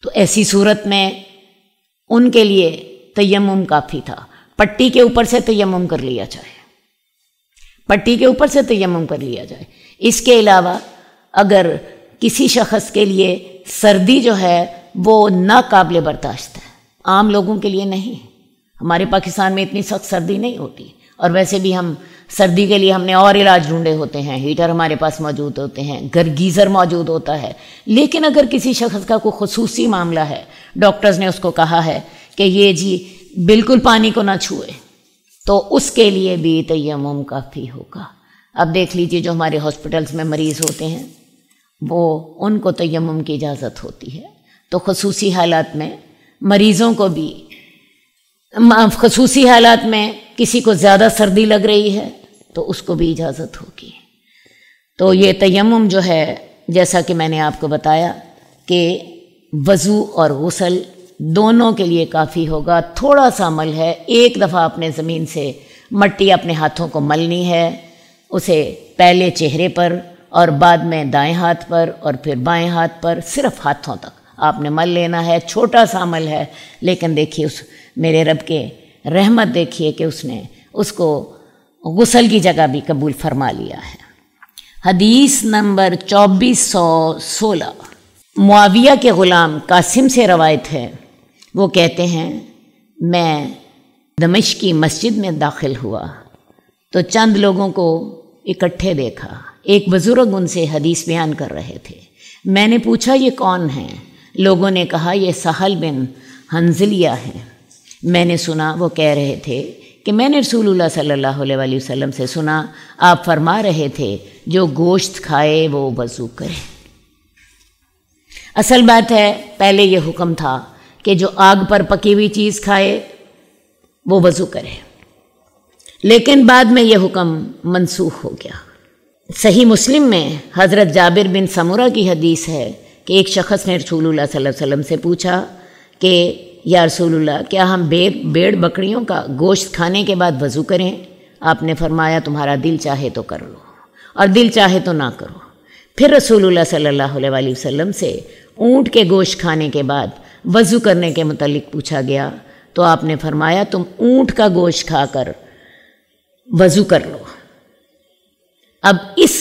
तो ऐसी सूरत में उनके लिए तयम काफ़ी था पट्टी के ऊपर से तयम कर लिया जाए पट्टी के ऊपर से तयम कर लिया जाए इसके अलावा अगर किसी शख्स के लिए सर्दी जो है वो नाकबले बर्दाश्त है आम लोगों के लिए नहीं हमारे पाकिस्तान में इतनी सख्त सर्दी नहीं होती और वैसे भी हम सर्दी के लिए हमने और इलाज ढूंढे होते हैं हीटर हमारे पास मौजूद होते हैं घर गीज़र मौजूद होता है लेकिन अगर किसी शख्स का कोई खसूसी मामला है डॉक्टर्स ने उसको कहा है कि ये जी बिल्कुल पानी को ना छुए तो उसके लिए भी तयम काफ़ी होगा अब देख लीजिए जो हमारे हॉस्पिटल्स में मरीज़ होते हैं वो उनको तयम की इजाज़त होती है तो खसूसी हालात में मरीज़ों को भी खसूसी हालात में किसी को ज़्यादा सर्दी लग रही है तो उसको भी इजाज़त होगी तो ये तयम जो है जैसा कि मैंने आपको बताया कि वज़ू और गसल दोनों के लिए काफ़ी होगा थोड़ा सा मल है एक दफ़ा अपने ज़मीन से मट्टी अपने हाथों को मलनी है उसे पहले चेहरे पर और बाद में दाएं हाथ पर और फिर बाएं हाथ पर सिर्फ हाथों तक आपने मल लेना है छोटा सा मल है लेकिन देखिए उस मेरे रब के रहमत देखिए कि उसने उसको गुसल की जगह भी कबूल फरमा लिया है हदीस नंबर चौबीस सौ सोलह मुआविया के ग़ुलाम कासिम से रवायत है वो कहते हैं मैं दमिश की मस्जिद में दाखिल हुआ तो चंद लोगों को इकट्ठे देखा एक बुज़ुर्ग उनसे हदीस बयान कर रहे थे मैंने पूछा ये कौन है लोगों ने कहा ये सहल बिन हंजलिया है मैंने सुना वो कह रहे थे कि मैंने रसूलुल्लाह सल्लल्लाहु अलैहि वसल्लम से सुना आप फरमा रहे थे जो गोश्त खाए वो वज़ू करे असल बात है पहले ये हुक्म था कि जो आग पर पकी हुई चीज़ खाए वो वज़ू करे लेकिन बाद में यह हुक्म मनसूख हो गया सही मुस्लिम में हज़रत जाबिर बिन समूरा की हदीस है कि एक शख्स ने रसूल वसम से पूछा कि या रसूलुल्लाह क्या हम बे बेड़ बकरियों का गोश्त खाने के बाद वज़ू करें आपने फरमाया तुम्हारा दिल चाहे तो कर लो और दिल चाहे तो ना करो फिर रसूलुल्लाह सल्लल्लाहु अलैहि वसल्लम से ऊँट के गोश्त खाने के बाद वज़ू करने के मतलब पूछा गया तो आपने फरमाया तुम ऊँट का गोश्त खाकर वज़ू कर लो अब इस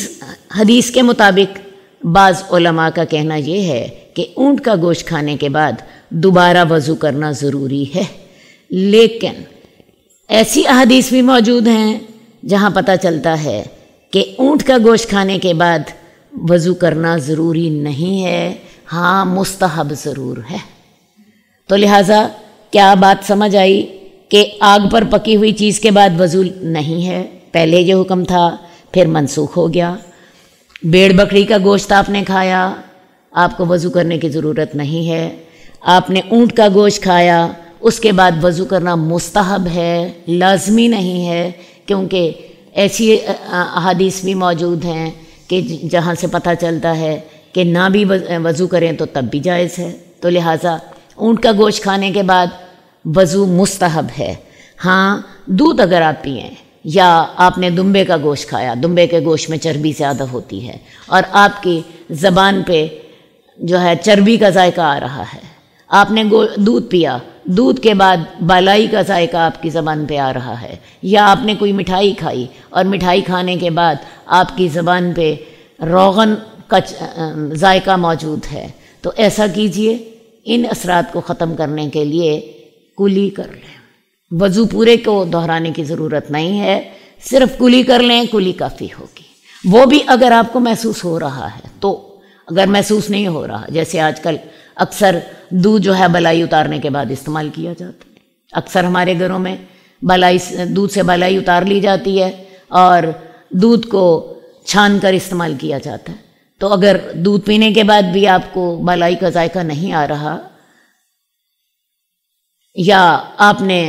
हदीस के मुताबिक बाजा का कहना यह है कि ऊँट का गोश्त खाने के बाद दोबारा वज़ू करना ज़रूरी है लेकिन ऐसी अहदीस भी मौजूद हैं जहाँ पता चलता है कि ऊँट का गोश्त खाने के बाद वज़ू करना ज़रूरी नहीं है हाँ मुस्तहब ज़रूर है तो लिहाजा क्या बात समझ आई कि आग पर पकी हुई चीज़ के बाद वज़ू नहीं है पहले ये हुक्म था फिर मनसूख हो गया भेड़ बकरी का गोश्त आपने खाया आपको वज़ू करने की ज़रूरत नहीं है आपने ऊँट का गोश्त खाया उसके बाद वज़ू करना मुस्तहब है लाजमी नहीं है क्योंकि ऐसी अहादीस भी मौजूद हैं कि जहाँ से पता चलता है कि ना भी वज़ू करें तो तब भी जायज़ है तो लिहाजा ऊँट का गोश्त खाने के बाद वज़ू मुस्तहब है हाँ दूध अगर आप पिएँ या आपने दुम्बे का गोश्त खाया दुम्बे के गोश्त में चर्बी ज़्यादा होती है और आपकी ज़बान पे जो है चर्बी का जायका आ रहा है आपने दूध पिया दूध के बाद बालाई का जायका आपकी ज़बान पे आ रहा है या आपने कोई मिठाई खाई और मिठाई खाने के बाद आपकी ज़बान पे रोगन का जायका मौजूद है तो ऐसा कीजिए इन असरात को ख़त्म करने के लिए कुली कर लें वजू पूरे को दोहराने की ज़रूरत नहीं है सिर्फ कुली कर लें कुली काफ़ी होगी वो भी अगर आपको महसूस हो रहा है तो अगर महसूस नहीं हो रहा जैसे आजकल अक्सर दूध जो है बलाई उतारने के बाद इस्तेमाल किया जाता है अक्सर हमारे घरों में बलाई दूध से बलाई उतार ली जाती है और दूध को छान कर इस्तेमाल किया जाता है तो अगर दूध पीने के बाद भी आपको बलाई का जायका नहीं आ रहा या आपने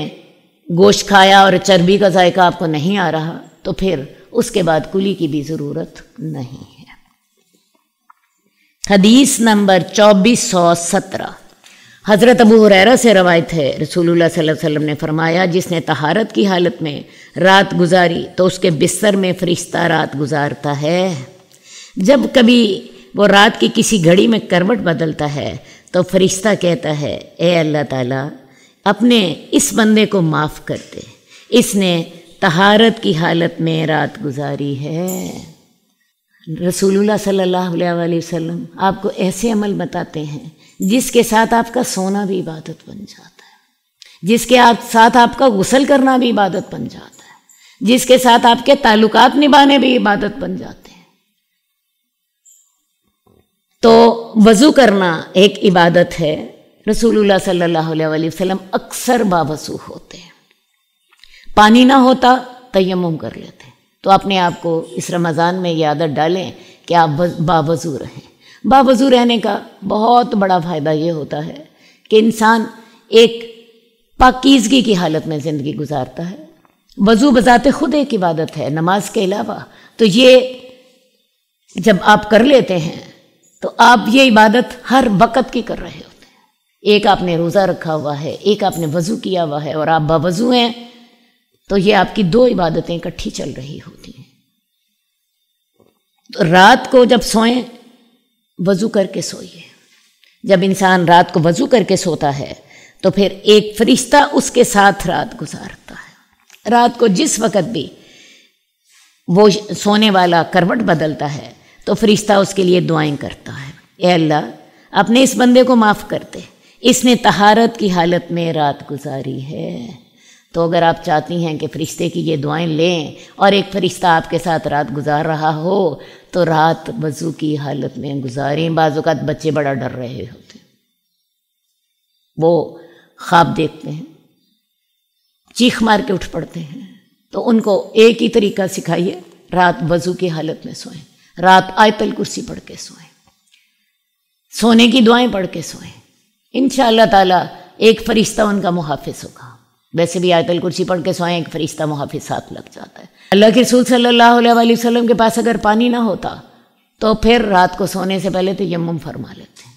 गोश्त खाया और चर्बी का जायका आपको नहीं आ रहा तो फिर उसके बाद कुली की भी ज़रूरत नहीं है हदीस नंबर चौबीस सौ सत्रह हज़रत अबू हुरैरा से रवायत है रसूलुल्लाह सल्लल्लाहु अलैहि वसल्लम ने फरमाया जिसने तहारत की हालत में रात गुजारी तो उसके बिस्तर में फरिश्ता रात गुजारता है जब कभी वो रात की किसी घड़ी में करवट बदलता है तो फरिश्ता कहता है ए अल्लाह ताला अपने इस बंदे को माफ़ कर दे इसने तहारत की हालत में रात गुजारी है रसूलुल्लाह सल्लल्लाहु अलैहि वसल्लम आपको ऐसे अमल बताते हैं जिसके साथ आपका सोना भी इबादत बन जाता है जिसके आप साथ आपका गुसल करना भी इबादत बन जाता है जिसके साथ आपके ताल्लुकात निभाने भी इबादत बन जाते हैं तो वज़ू करना एक इबादत है रसूलुल्लाह सल्लल्लाहु अलैहि वसल्लम अक्सर बावसू होते हैं पानी ना होता तयम कर लेते तो अपने आप को इस रमज़ान में ये आदत डालें कि आप बावजू रहें बावजू रहने का बहुत बड़ा फ़ायदा ये होता है कि इंसान एक पाकिजगी की हालत में ज़िंदगी गुजारता है वज़ू बजाते खुद एक इबादत है नमाज के अलावा तो ये जब आप कर लेते हैं तो आप ये इबादत हर वक़्त की कर रहे हो एक आपने रोज़ा रखा हुआ है एक आपने वज़ू किया हुआ है और आप बावज़ू हैं तो ये आपकी दो इबादतें इकट्ठी चल रही होती हैं तो रात को जब सोएं वज़ू करके सोइए जब इंसान रात को वज़ू करके सोता है तो फिर एक फरिश्ता उसके साथ रात गुजारता है रात को जिस वक़्त भी वो सोने वाला करवट बदलता है तो फरिश्ता उसके लिए दुआएं करता है ए अल्लाह अपने इस बंदे को माफ़ करते इसने तहारत की हालत में रात गुजारी है तो अगर आप चाहती हैं कि फरिश्ते की ये दुआएं लें और एक फरिश्ता आपके साथ रात गुजार रहा हो तो रात वजू की हालत में गुजारें बाजूकात बच्चे बड़ा डर रहे होते वो ख्वाब देखते हैं चीख मार के उठ पड़ते हैं तो उनको एक ही तरीका सिखाइए रात वजू की हालत में सोएं रात आयतल कुर्सी पढ़ के सोएं सोने की दुआएं पढ़ के सोएं इन ताला एक फरिश्ता उनका मुहाफिज होगा वैसे भी आयतल कुर्सी पढ़ के सोए एक फरिश्ता मुहाफिज साथ लग जाता है अल्लाह के रसूल सल्लल्लाहु अलैहि वसल्लम के पास अगर पानी ना होता तो फिर रात को सोने से पहले तो यम फरमा लेते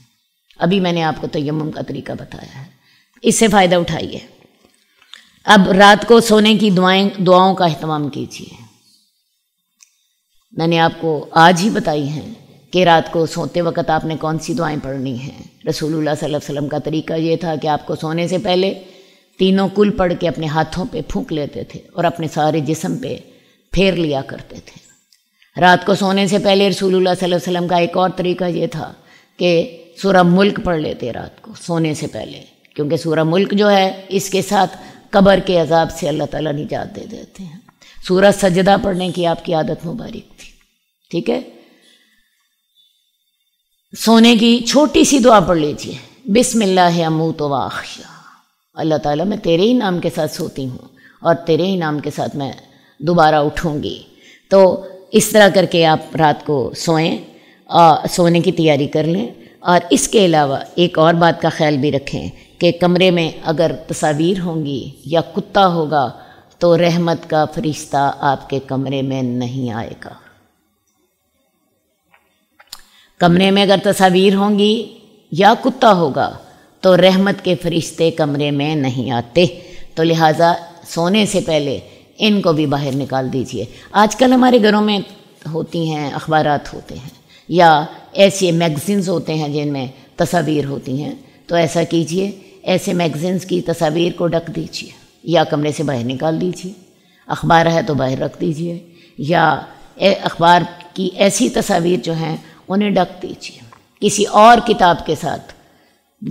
अभी मैंने आपको तयम का तरीका बताया है इससे फ़ायदा उठाइए अब रात को सोने की दुआएं दुआओं का अहतमाम कीजिए मैंने आपको आज ही बताई हैं कि रात को सोते वक्त आपने कौन सी दुआएं पढ़नी हैं रसूलुल्लाह सल्लल्लाहु अलैहि वसल्लम का तरीका ये था कि आपको सोने से पहले तीनों कुल पढ़ के अपने हाथों पे फूंक लेते थे और अपने सारे जिसम पे फेर लिया करते थे रात को सोने से पहले रसूलुल्लाह सल्लल्लाहु अलैहि वसल्लम का एक और तरीका ये था कि सूरह मुल्क पढ़ लेते रात को सोने से पहले क्योंकि सूरह मुल्क जो है इसके साथ कब्र के अजाब से अल्लाह ताला निजात दे देते हैं सूरह सजदा पढ़ने की आपकी आदत मुबारक थी ठीक है सोने की छोटी सी दुआ पढ़ लीजिए है अमू तो अल्लाह ताला मैं तेरे ही नाम के साथ सोती हूँ और तेरे ही नाम के साथ मैं दोबारा उठूँगी तो इस तरह करके आप रात को सोएं और सोने की तैयारी कर लें और इसके अलावा एक और बात का ख्याल भी रखें कि कमरे में अगर तस्वीर होंगी या कुत्ता होगा तो रहमत का फरिश्ता आपके कमरे में नहीं आएगा कमरे में अगर तस्वीर होंगी या कुत्ता होगा तो रहमत के फरिश्ते कमरे में नहीं आते तो लिहाजा सोने से पहले इनको भी बाहर निकाल दीजिए आजकल हमारे घरों में होती हैं अखबार होते हैं या ऐसे मैगज़ीन्स होते हैं जिनमें तस्वीर होती हैं तो ऐसा कीजिए ऐसे मैगज़ीन्स की तस्वीर को ढक दीजिए या कमरे से बाहर निकाल दीजिए अखबार है तो बाहर रख दीजिए या अखबार की ऐसी तस्वीर जो हैं उन्हें ढक दीजिए किसी और किताब के साथ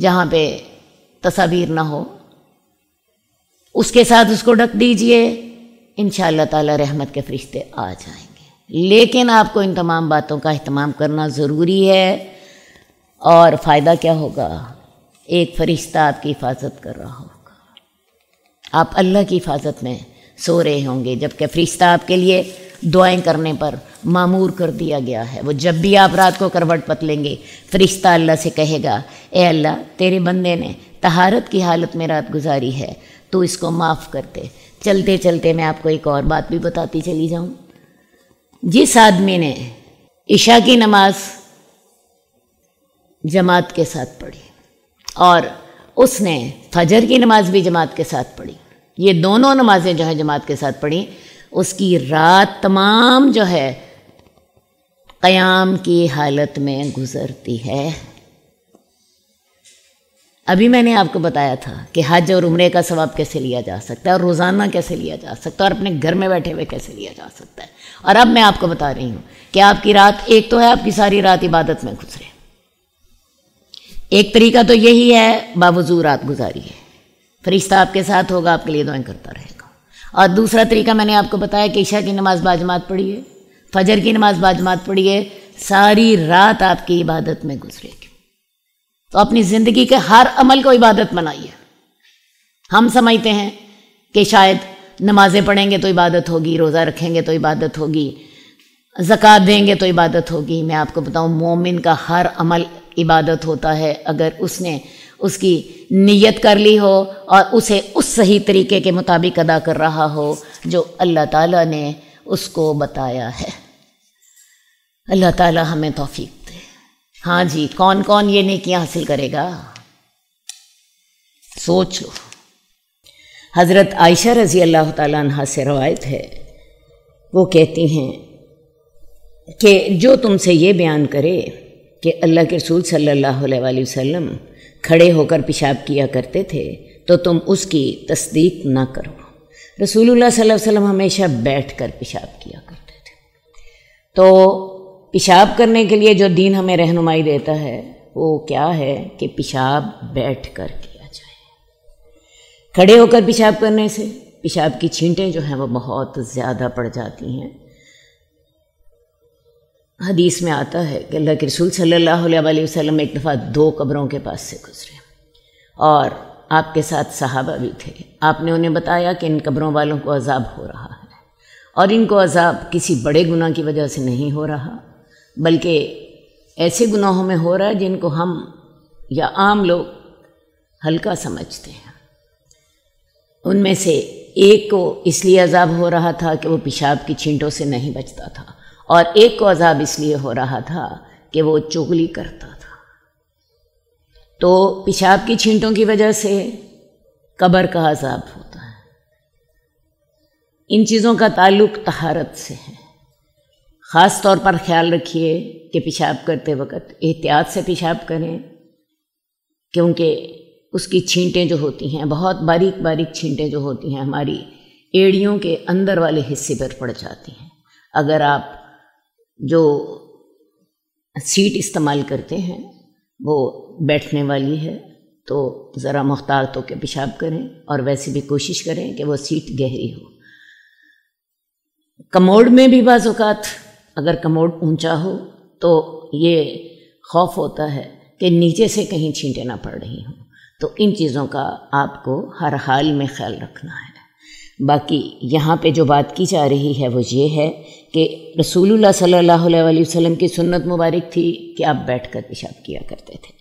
जहाँ पे तस्वीर ना हो उसके साथ उसको ढक दीजिए इन ताला रहमत के फरिश्ते आ जाएंगे लेकिन आपको इन तमाम बातों का अहतमाम करना ज़रूरी है और फ़ायदा क्या होगा एक फ़रिश्ता आपकी हिफाजत कर रहा होगा आप अल्लाह की हिफाजत में सो रहे होंगे जबकि फ़रिश्ता आपके लिए दुआएं करने पर मामूर कर दिया गया है वो जब भी आप रात को करवट पतलेंगे फरिश्ता अल्लाह से कहेगा ए अल्लाह तेरे बंदे ने तहारत की हालत में रात गुजारी है तो इसको माफ़ करते चलते चलते मैं आपको एक और बात भी बताती चली जाऊँ जिस आदमी ने ईशा की नमाज जमात के साथ पढ़ी और उसने फजर की नमाज भी जमात के साथ पढ़ी ये दोनों नमाजें जो है जमात के साथ पढ़ी उसकी रात तमाम जो है क़याम की हालत में गुजरती है अभी मैंने आपको बताया था कि हज और उम्र का सवाब कैसे लिया जा सकता है और रोज़ाना कैसे लिया जा सकता है और अपने घर में बैठे हुए कैसे लिया जा सकता है और अब मैं आपको बता रही हूँ कि आपकी रात एक तो है आपकी सारी रात इबादत में गुजरे एक तरीका तो यही है बावजू रात गुजारी है फरिश्ता आपके साथ होगा आपके लिए दुआएं करता रहेगा और दूसरा तरीका मैंने आपको बताया कि ईशा की नमाज़ बाजमात पढ़िए फजर की नमाज बाजमात पढ़िए सारी रात आपकी इबादत में गुजरेगी तो अपनी ज़िंदगी के हर अमल को इबादत बनाइए हम समझते हैं कि शायद नमाज़ें पढ़ेंगे तो इबादत होगी रोज़ा रखेंगे तो इबादत होगी जक़ात देंगे तो इबादत होगी मैं आपको बताऊं मोमिन का हर अमल इबादत होता है अगर उसने उसकी नियत कर ली हो और उसे उस सही तरीके के मुताबिक अदा कर रहा हो जो अल्लाह ताला ने उसको बताया है अल्लाह ताला हमें तौफीक दे हाँ जी कौन कौन ये नेकियाँ हासिल करेगा सोच लो हज़रत आयशा रज़ी अल्लाह तह से रवायत है वो कहती हैं कि जो तुमसे ये बयान करे कि अल्लाह के रसूल सल्लल्लाहु अलैहि वसल्लम खड़े होकर पेशाब किया करते थे तो तुम उसकी तस्दीक ना करो रसूलुल्लाह सल्लल्लाहु अलैहि वसल्लम हमेशा बैठ कर पेशाब किया करते थे तो पेशाब करने के लिए जो दीन हमें रहनुमाई देता है वो क्या है कि पेशाब बैठ कर किया जाए खड़े होकर पेशाब करने से पेशाब की छींटें जो हैं वो बहुत ज़्यादा पड़ जाती हैं हदीस में आता है कि अल्लाह के रसूल सल्लल्लाहु अलैहि वसल्लम एक दफ़ा दो कब्रों के पास से गुजरे और आपके साथ सहाबा भी थे आपने उन्हें बताया कि इन कब्रों वालों को अजाब हो रहा है और इनको अजाब किसी बड़े गुनाह की वजह से नहीं हो रहा बल्कि ऐसे गुनाहों में हो रहा है जिनको हम या आम लोग हल्का समझते हैं उनमें से एक को इसलिए अजाब हो रहा था कि वो पेशाब की छींटों से नहीं बचता था और एक को अजाब इसलिए हो रहा था कि वो चुगली करता था तो पेशाब की छींटों की वजह से कबर का अजाब होता है इन चीज़ों का ताल्लुक तहारत से है ख़ास तौर पर ख्याल रखिए कि पेशाब करते वक्त एहतियात से पेशाब करें क्योंकि उसकी छींटें जो होती हैं बहुत बारीक बारीक छींटें जो होती हैं हमारी एड़ियों के अंदर वाले हिस्से पर पड़ जाती हैं अगर आप जो सीट इस्तेमाल करते हैं वो बैठने वाली है तो ज़रा मुख्तार तो के पेशाब करें और वैसे भी कोशिश करें कि वो सीट गहरी हो कमोड में भी बाज़ात अगर कमोड ऊंचा हो तो ये खौफ होता है कि नीचे से कहीं छींटे ना पड़ रही हों तो इन चीज़ों का आपको हर हाल में ख्याल रखना है बाकी यहाँ पे जो बात की जा रही है वो ये है कि रसूलुल्लाह सल्लल्लाहु अलैहि वसल्लम की सुन्नत मुबारक थी कि आप बैठ कर पेशाब किया करते थे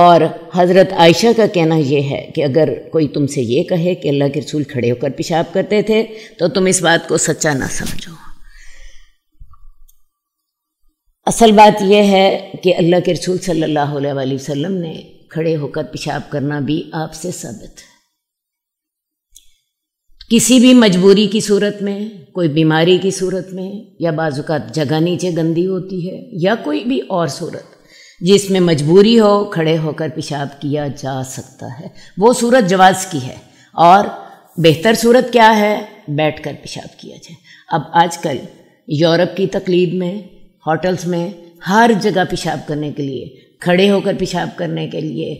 और हज़रत आयशा का कहना यह है कि अगर कोई तुमसे ये कहे कि अल्लाह के रसूल खड़े होकर पेशाब करते थे तो तुम इस बात को सच्चा ना समझो असल बात यह है कि अल्लाह के रसूल सल्लल्लाहु अलैहि वसल्लम ने खड़े होकर पेशाब करना भी आपसे साबित है किसी भी मजबूरी की सूरत में कोई बीमारी की सूरत में या बाजू का जगह नीचे गंदी होती है या कोई भी और सूरत जिसमें मजबूरी हो खड़े होकर पेशाब किया जा सकता है वो सूरत जवाज की है और बेहतर सूरत क्या है बैठ कर पेशाब किया जाए अब आजकल यूरोप की तकलीफ में होटल्स में हर जगह पेशाब करने के लिए खड़े होकर पेशाब करने के लिए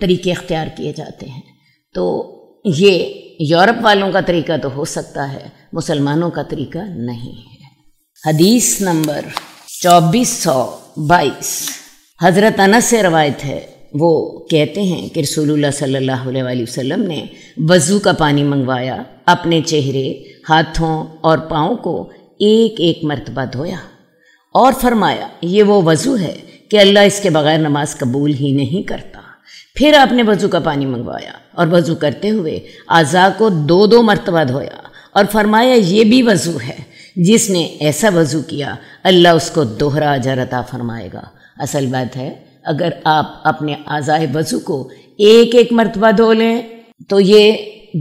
तरीके अख्तियार किए जाते हैं तो ये यूरोप वालों का तरीका तो हो सकता है मुसलमानों का तरीका नहीं है हदीस नंबर चौबीस सौ बाईस हज़रत अनस से रवायत है वो कहते हैं कि रसूलुल्लाह सल्लल्लाहु अलैहि वसल्लम ने वज़ू का पानी मंगवाया अपने चेहरे हाथों और पाँव को एक एक मरतबा धोया और फरमाया ये वो वज़ू है कि अल्लाह इसके बगैर नमाज कबूल ही नहीं करता फिर आपने वजू का पानी मंगवाया और वजू करते हुए आज़ा को दो दो मरतबा धोया और फरमाया ये भी वजू है जिसने ऐसा वजू किया अल्लाह उसको दोहरा अजर अता फरमाएगा असल बात है अगर आप अपने आज़ाए वजू को एक एक मरतबा धो लें तो ये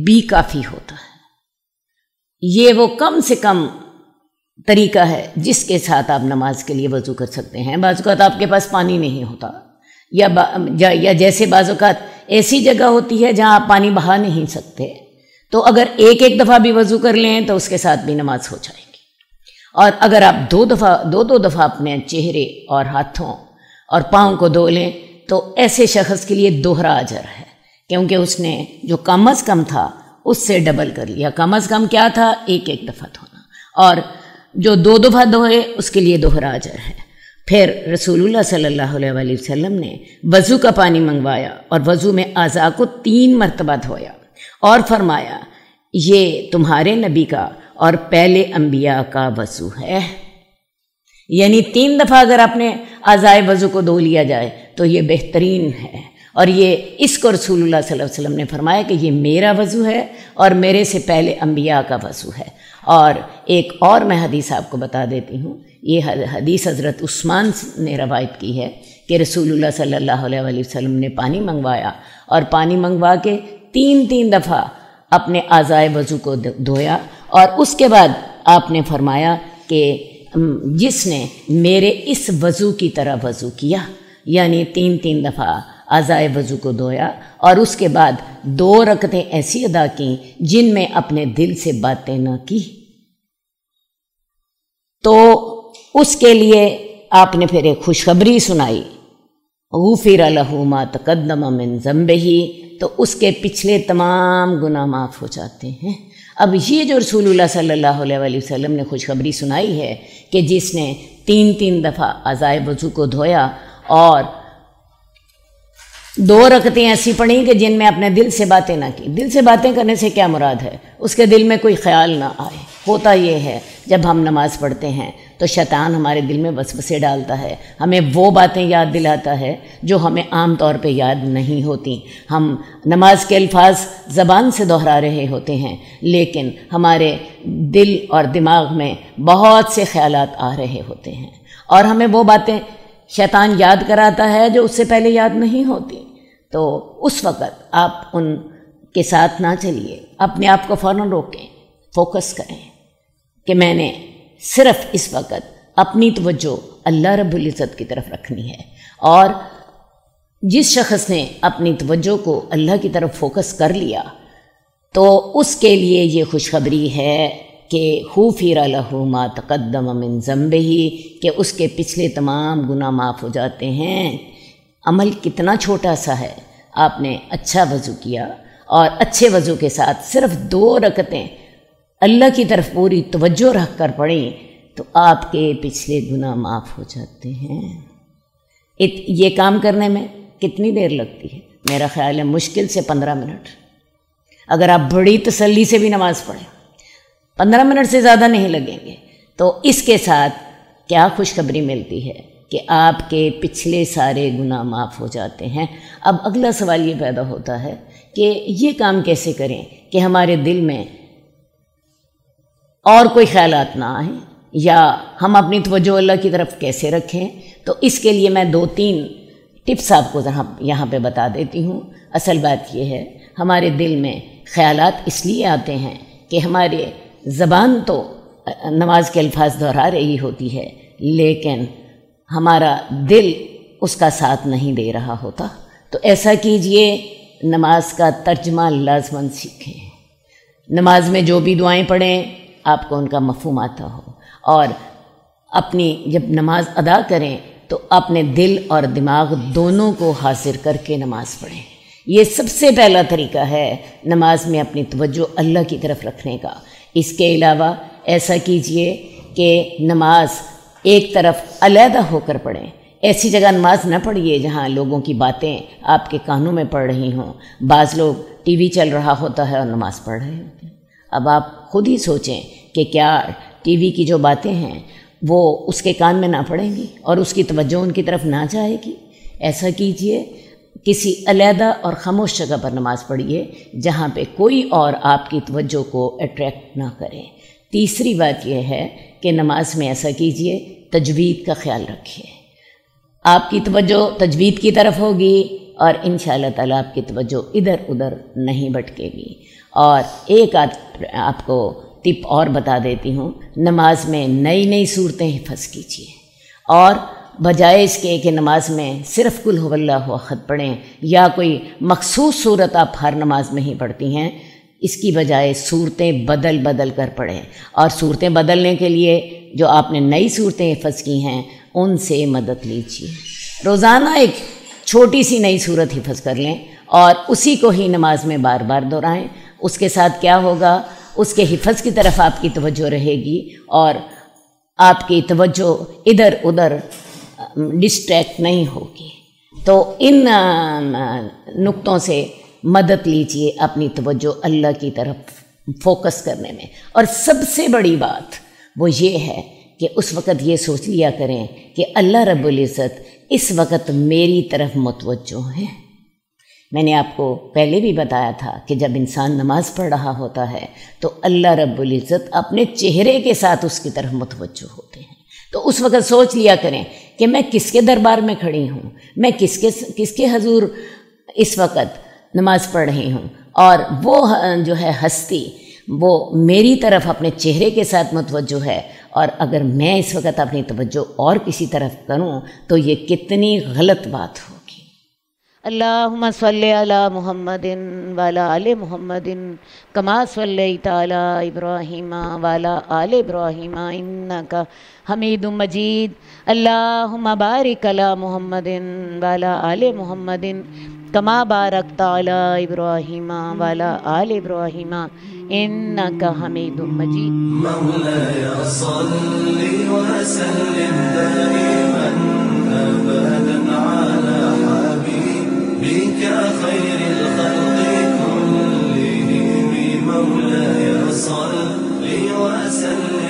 भी काफ़ी होता है ये वो कम से कम तरीका है जिसके साथ आप नमाज के लिए वजू कर सकते हैं बाजू का तो आपके पास पानी नहीं होता या, या, या जैसे बाज़ात ऐसी जगह होती है जहाँ आप पानी बहा नहीं सकते तो अगर एक एक दफ़ा भी वज़ू कर लें तो उसके साथ भी नमाज हो जाएगी और अगर आप दो दफ़ा दो दो दफ़ा अपने चेहरे और हाथों और पाँव को धो लें तो ऐसे शख्स के लिए दोहरा अजर है क्योंकि उसने जो कम अज़ कम था उससे डबल कर लिया कम अज़ कम क्या था एक एक दफ़ा धोना और जो दो दफ़ा धोए उसके लिए दोहरा अजर है फिर रसूलुल्लाह सल्लल्लाहु अलैहि वसल्लम ने वज़ू का पानी मंगवाया और वज़ू में आज़ा को तीन मरतबा धोया और फरमाया ये तुम्हारे नबी का और पहले अम्बिया का वज़ू है यानी तीन दफ़ा अगर आपने आज़ाए वज़ू को धो लिया जाए तो ये बेहतरीन है और ये इसको रसूलुल्लाह सल्लल्लाहु अलैहि वसल्लम ने फरमाया कि ये मेरा वज़ू है और मेरे से पहले अम्बिया का वज़ू है और एक और मैं हदीस आपको बता देती हूँ ये हदीस हज़रत उस्मान ने रवायत की है कि रसूलुल्लाह सल्लल्लाहु अलैहि वसल्लम ने पानी मंगवाया और पानी मंगवा के तीन तीन दफ़ा अपने आज़ाए वज़ू को धोया और उसके बाद आपने फरमाया कि जिसने मेरे इस वज़ू की तरह वज़ू किया यानी तीन तीन दफ़ा अजाय वज़ू को धोया और उसके बाद दो रकतें ऐसी अदा की जिनमें अपने दिल से बातें ना की तो उसके लिए आपने फिर एक खुशखबरी सुनाई गफिर लहूमा तकदम मिन जम्बे ही तो उसके पिछले तमाम गुना माफ़ हो जाते हैं अब ये जो रसूलुल्लाह सल्लल्लाहु अलैहि वसल्लम ने खुशखबरी सुनाई है कि जिसने तीन तीन दफ़ा अज़ाय वजू को धोया और दो रकतें ऐसी पढ़ी कि जिनमें आपने दिल से बातें ना की दिल से बातें करने से क्या मुराद है उसके दिल में कोई ख्याल ना आए होता ये है जब हम नमाज़ पढ़ते हैं तो शैतान हमारे दिल में वसवसे डालता है हमें वो बातें याद दिलाता है जो हमें आम तौर पे याद नहीं होती हम नमाज के अल्फाज ज़बान से दोहरा रहे होते हैं लेकिन हमारे दिल और दिमाग में बहुत से ख्याल आ रहे होते हैं और हमें वो बातें शैतान याद कराता है जो उससे पहले याद नहीं होती तो उस वक़्त आप उन के साथ ना चलिए अपने आप को फ़ौर रोकें फोकस करें कि मैंने सिर्फ इस वक़्त अपनी तवज्जो अल्लाह रब्ज़त की तरफ रखनी है और जिस शख्स ने अपनी तवज्जो को अल्लाह की तरफ फोकस कर लिया तो उसके लिए ये खुशखबरी है कि खूफिर लहुमा तकदम मिन जम्बे ही कि उसके पिछले तमाम गुना माफ़ हो जाते हैं अमल कितना छोटा सा है आपने अच्छा वज़ू किया और अच्छे वज़ू के साथ सिर्फ दो रकतें अल्लाह की तरफ पूरी तवज्जो रख कर पढ़ें तो आपके पिछले गुना माफ़ हो जाते हैं इत ये काम करने में कितनी देर लगती है मेरा ख्याल है मुश्किल से पंद्रह मिनट अगर आप बड़ी तसल्ली से भी नमाज़ पढ़ें पंद्रह मिनट से ज़्यादा नहीं लगेंगे तो इसके साथ क्या खुशखबरी मिलती है कि आपके पिछले सारे गुना माफ़ हो जाते हैं अब अगला सवाल ये पैदा होता है कि ये काम कैसे करें कि हमारे दिल में और कोई ख्याल ना आए या हम अपनी तवज्जो अल्लाह की तरफ कैसे रखें तो इसके लिए मैं दो तीन टिप्स आपको यहाँ पर बता देती हूँ असल बात यह है हमारे दिल में ख्याल इसलिए आते हैं कि हमारे ज़बान तो नमाज के अल्फाज दोहरा रही होती है लेकिन हमारा दिल उसका साथ नहीं दे रहा होता तो ऐसा कीजिए नमाज का तर्जमा लाजमन सीखें नमाज में जो भी दुआएं पढ़ें आपको उनका मफहम आता हो और अपनी जब नमाज अदा करें तो अपने दिल और दिमाग दोनों को हाजिर करके नमाज पढ़ें ये सबसे पहला तरीका है नमाज में अपनी तवज्जो अल्लाह की तरफ रखने का इसके अलावा ऐसा कीजिए कि नमाज एक तरफ अलहदा होकर पढ़ें ऐसी जगह नमाज ना पढ़िए जहाँ लोगों की बातें आपके कानों में पड़ रही हों बाज़ लोग टीवी चल रहा होता है और नमाज पढ़ रहे होते हैं अब आप खुद ही सोचें कि क्या टीवी की जो बातें हैं वो उसके कान में ना पड़ेंगी और उसकी तवज्जो उनकी तरफ ना जाएगी ऐसा कीजिए किसी अलहदा और ख़ामोश जगह पर नमाज़ पढ़िए जहाँ पे कोई और आपकी तवज्जो को अट्रैक्ट ना करे तीसरी बात यह है कि नमाज में ऐसा कीजिए तजवीद का ख्याल रखिए आपकी तवज्जो तजवीद की तरफ होगी और इन ताला आपकी तवज्जो इधर उधर नहीं भटकेगी और एक आध आपको टिप और बता देती हूँ नमाज में नई नई सूरतें हिफज कीजिए और बजाय इसके कि नमाज में सिर्फ कुल्हल्ला हवल्ला खत पढ़ें या कोई मखसूस सूरत आप हर नमाज में ही पढ़ती हैं इसकी बजाय सूरतें बदल बदल कर पढ़ें और सूरतें बदलने के लिए जो आपने नई सूरतें हिफज की हैं उनसे मदद लीजिए रोज़ाना एक छोटी सी नई सूरत हिफज कर लें और उसी को ही नमाज में बार बार दोहराएं उसके साथ क्या होगा उसके हिफज की तरफ आपकी तवज्जो रहेगी और आपकी तवज्जो इधर उधर डिस्ट्रैक्ट नहीं होगी तो इन नुक्तों से मदद लीजिए अपनी तवज्जो अल्लाह की तरफ फोकस करने में और सबसे बड़ी बात वो ये है कि उस वक़्त ये सोच लिया करें कि अल्लाह रब्ज़त इस वक्त मेरी तरफ मतवजो है मैंने आपको पहले भी बताया था कि जब इंसान नमाज़ पढ़ रहा होता है तो अल्लाह रबुल्ज़त अपने चेहरे के साथ उसकी तरफ मतवजो होते हैं तो उस वक़्त सोच लिया करें कि मैं किसके दरबार में खड़ी हूँ मैं किसके किसके हजूर इस वक्त नमाज पढ़ रही हूँ और वो जो है हस्ती वो मेरी तरफ अपने चेहरे के साथ मतवजो है और अगर मैं इस वक्त अपनी तवज्जो और किसी तरफ करूँ तो ये कितनी गलत बात होगी अल्लाह सल महमदिन वाला आल महमदिन कमा सल तब्राहिमा वाला आल इब्राहिमा इन्ना का हमीद मजीद اللهم بارك على محمد وعلى آل محمد كما باركت على إبراهيم وعلى آل إبراهيم إنك حميد مجيد مولاي صل وسلم دائما أبدا على حبيبك خير الخلق كلهم مولاي صل وسلم